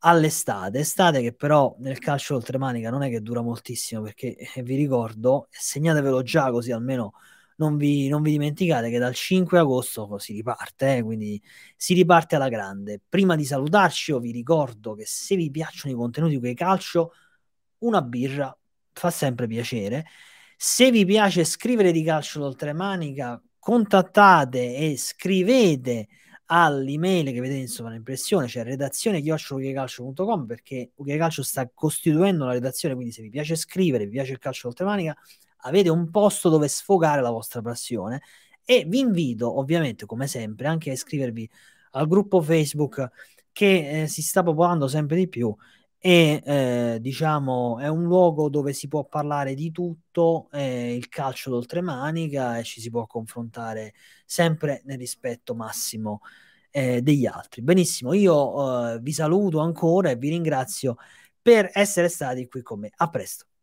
all'estate, estate che però nel calcio oltremanica non è che dura moltissimo perché eh, vi ricordo, segnatevelo già così almeno non vi, non vi, dimenticate che dal 5 agosto si riparte, eh, quindi si riparte alla grande. Prima di salutarci, io vi ricordo che se vi piacciono i contenuti di quei calcio, una birra fa sempre piacere. Se vi piace scrivere di calcio d'oltremanica, contattate e scrivete all'email che vedete in sovraimpressione, cioè redazione chiocciolughiacalcio.com perché Ughiacalcio sta costituendo la redazione, quindi se vi piace scrivere, vi piace il calcio d'oltremanica, avete un posto dove sfogare la vostra passione e vi invito ovviamente come sempre anche a iscrivervi al gruppo Facebook che eh, si sta popolando sempre di più e eh, diciamo è un luogo dove si può parlare di tutto eh, il calcio d'oltremanica e ci si può confrontare sempre nel rispetto massimo eh, degli altri. Benissimo, io eh, vi saluto ancora e vi ringrazio per essere stati qui con me. A presto.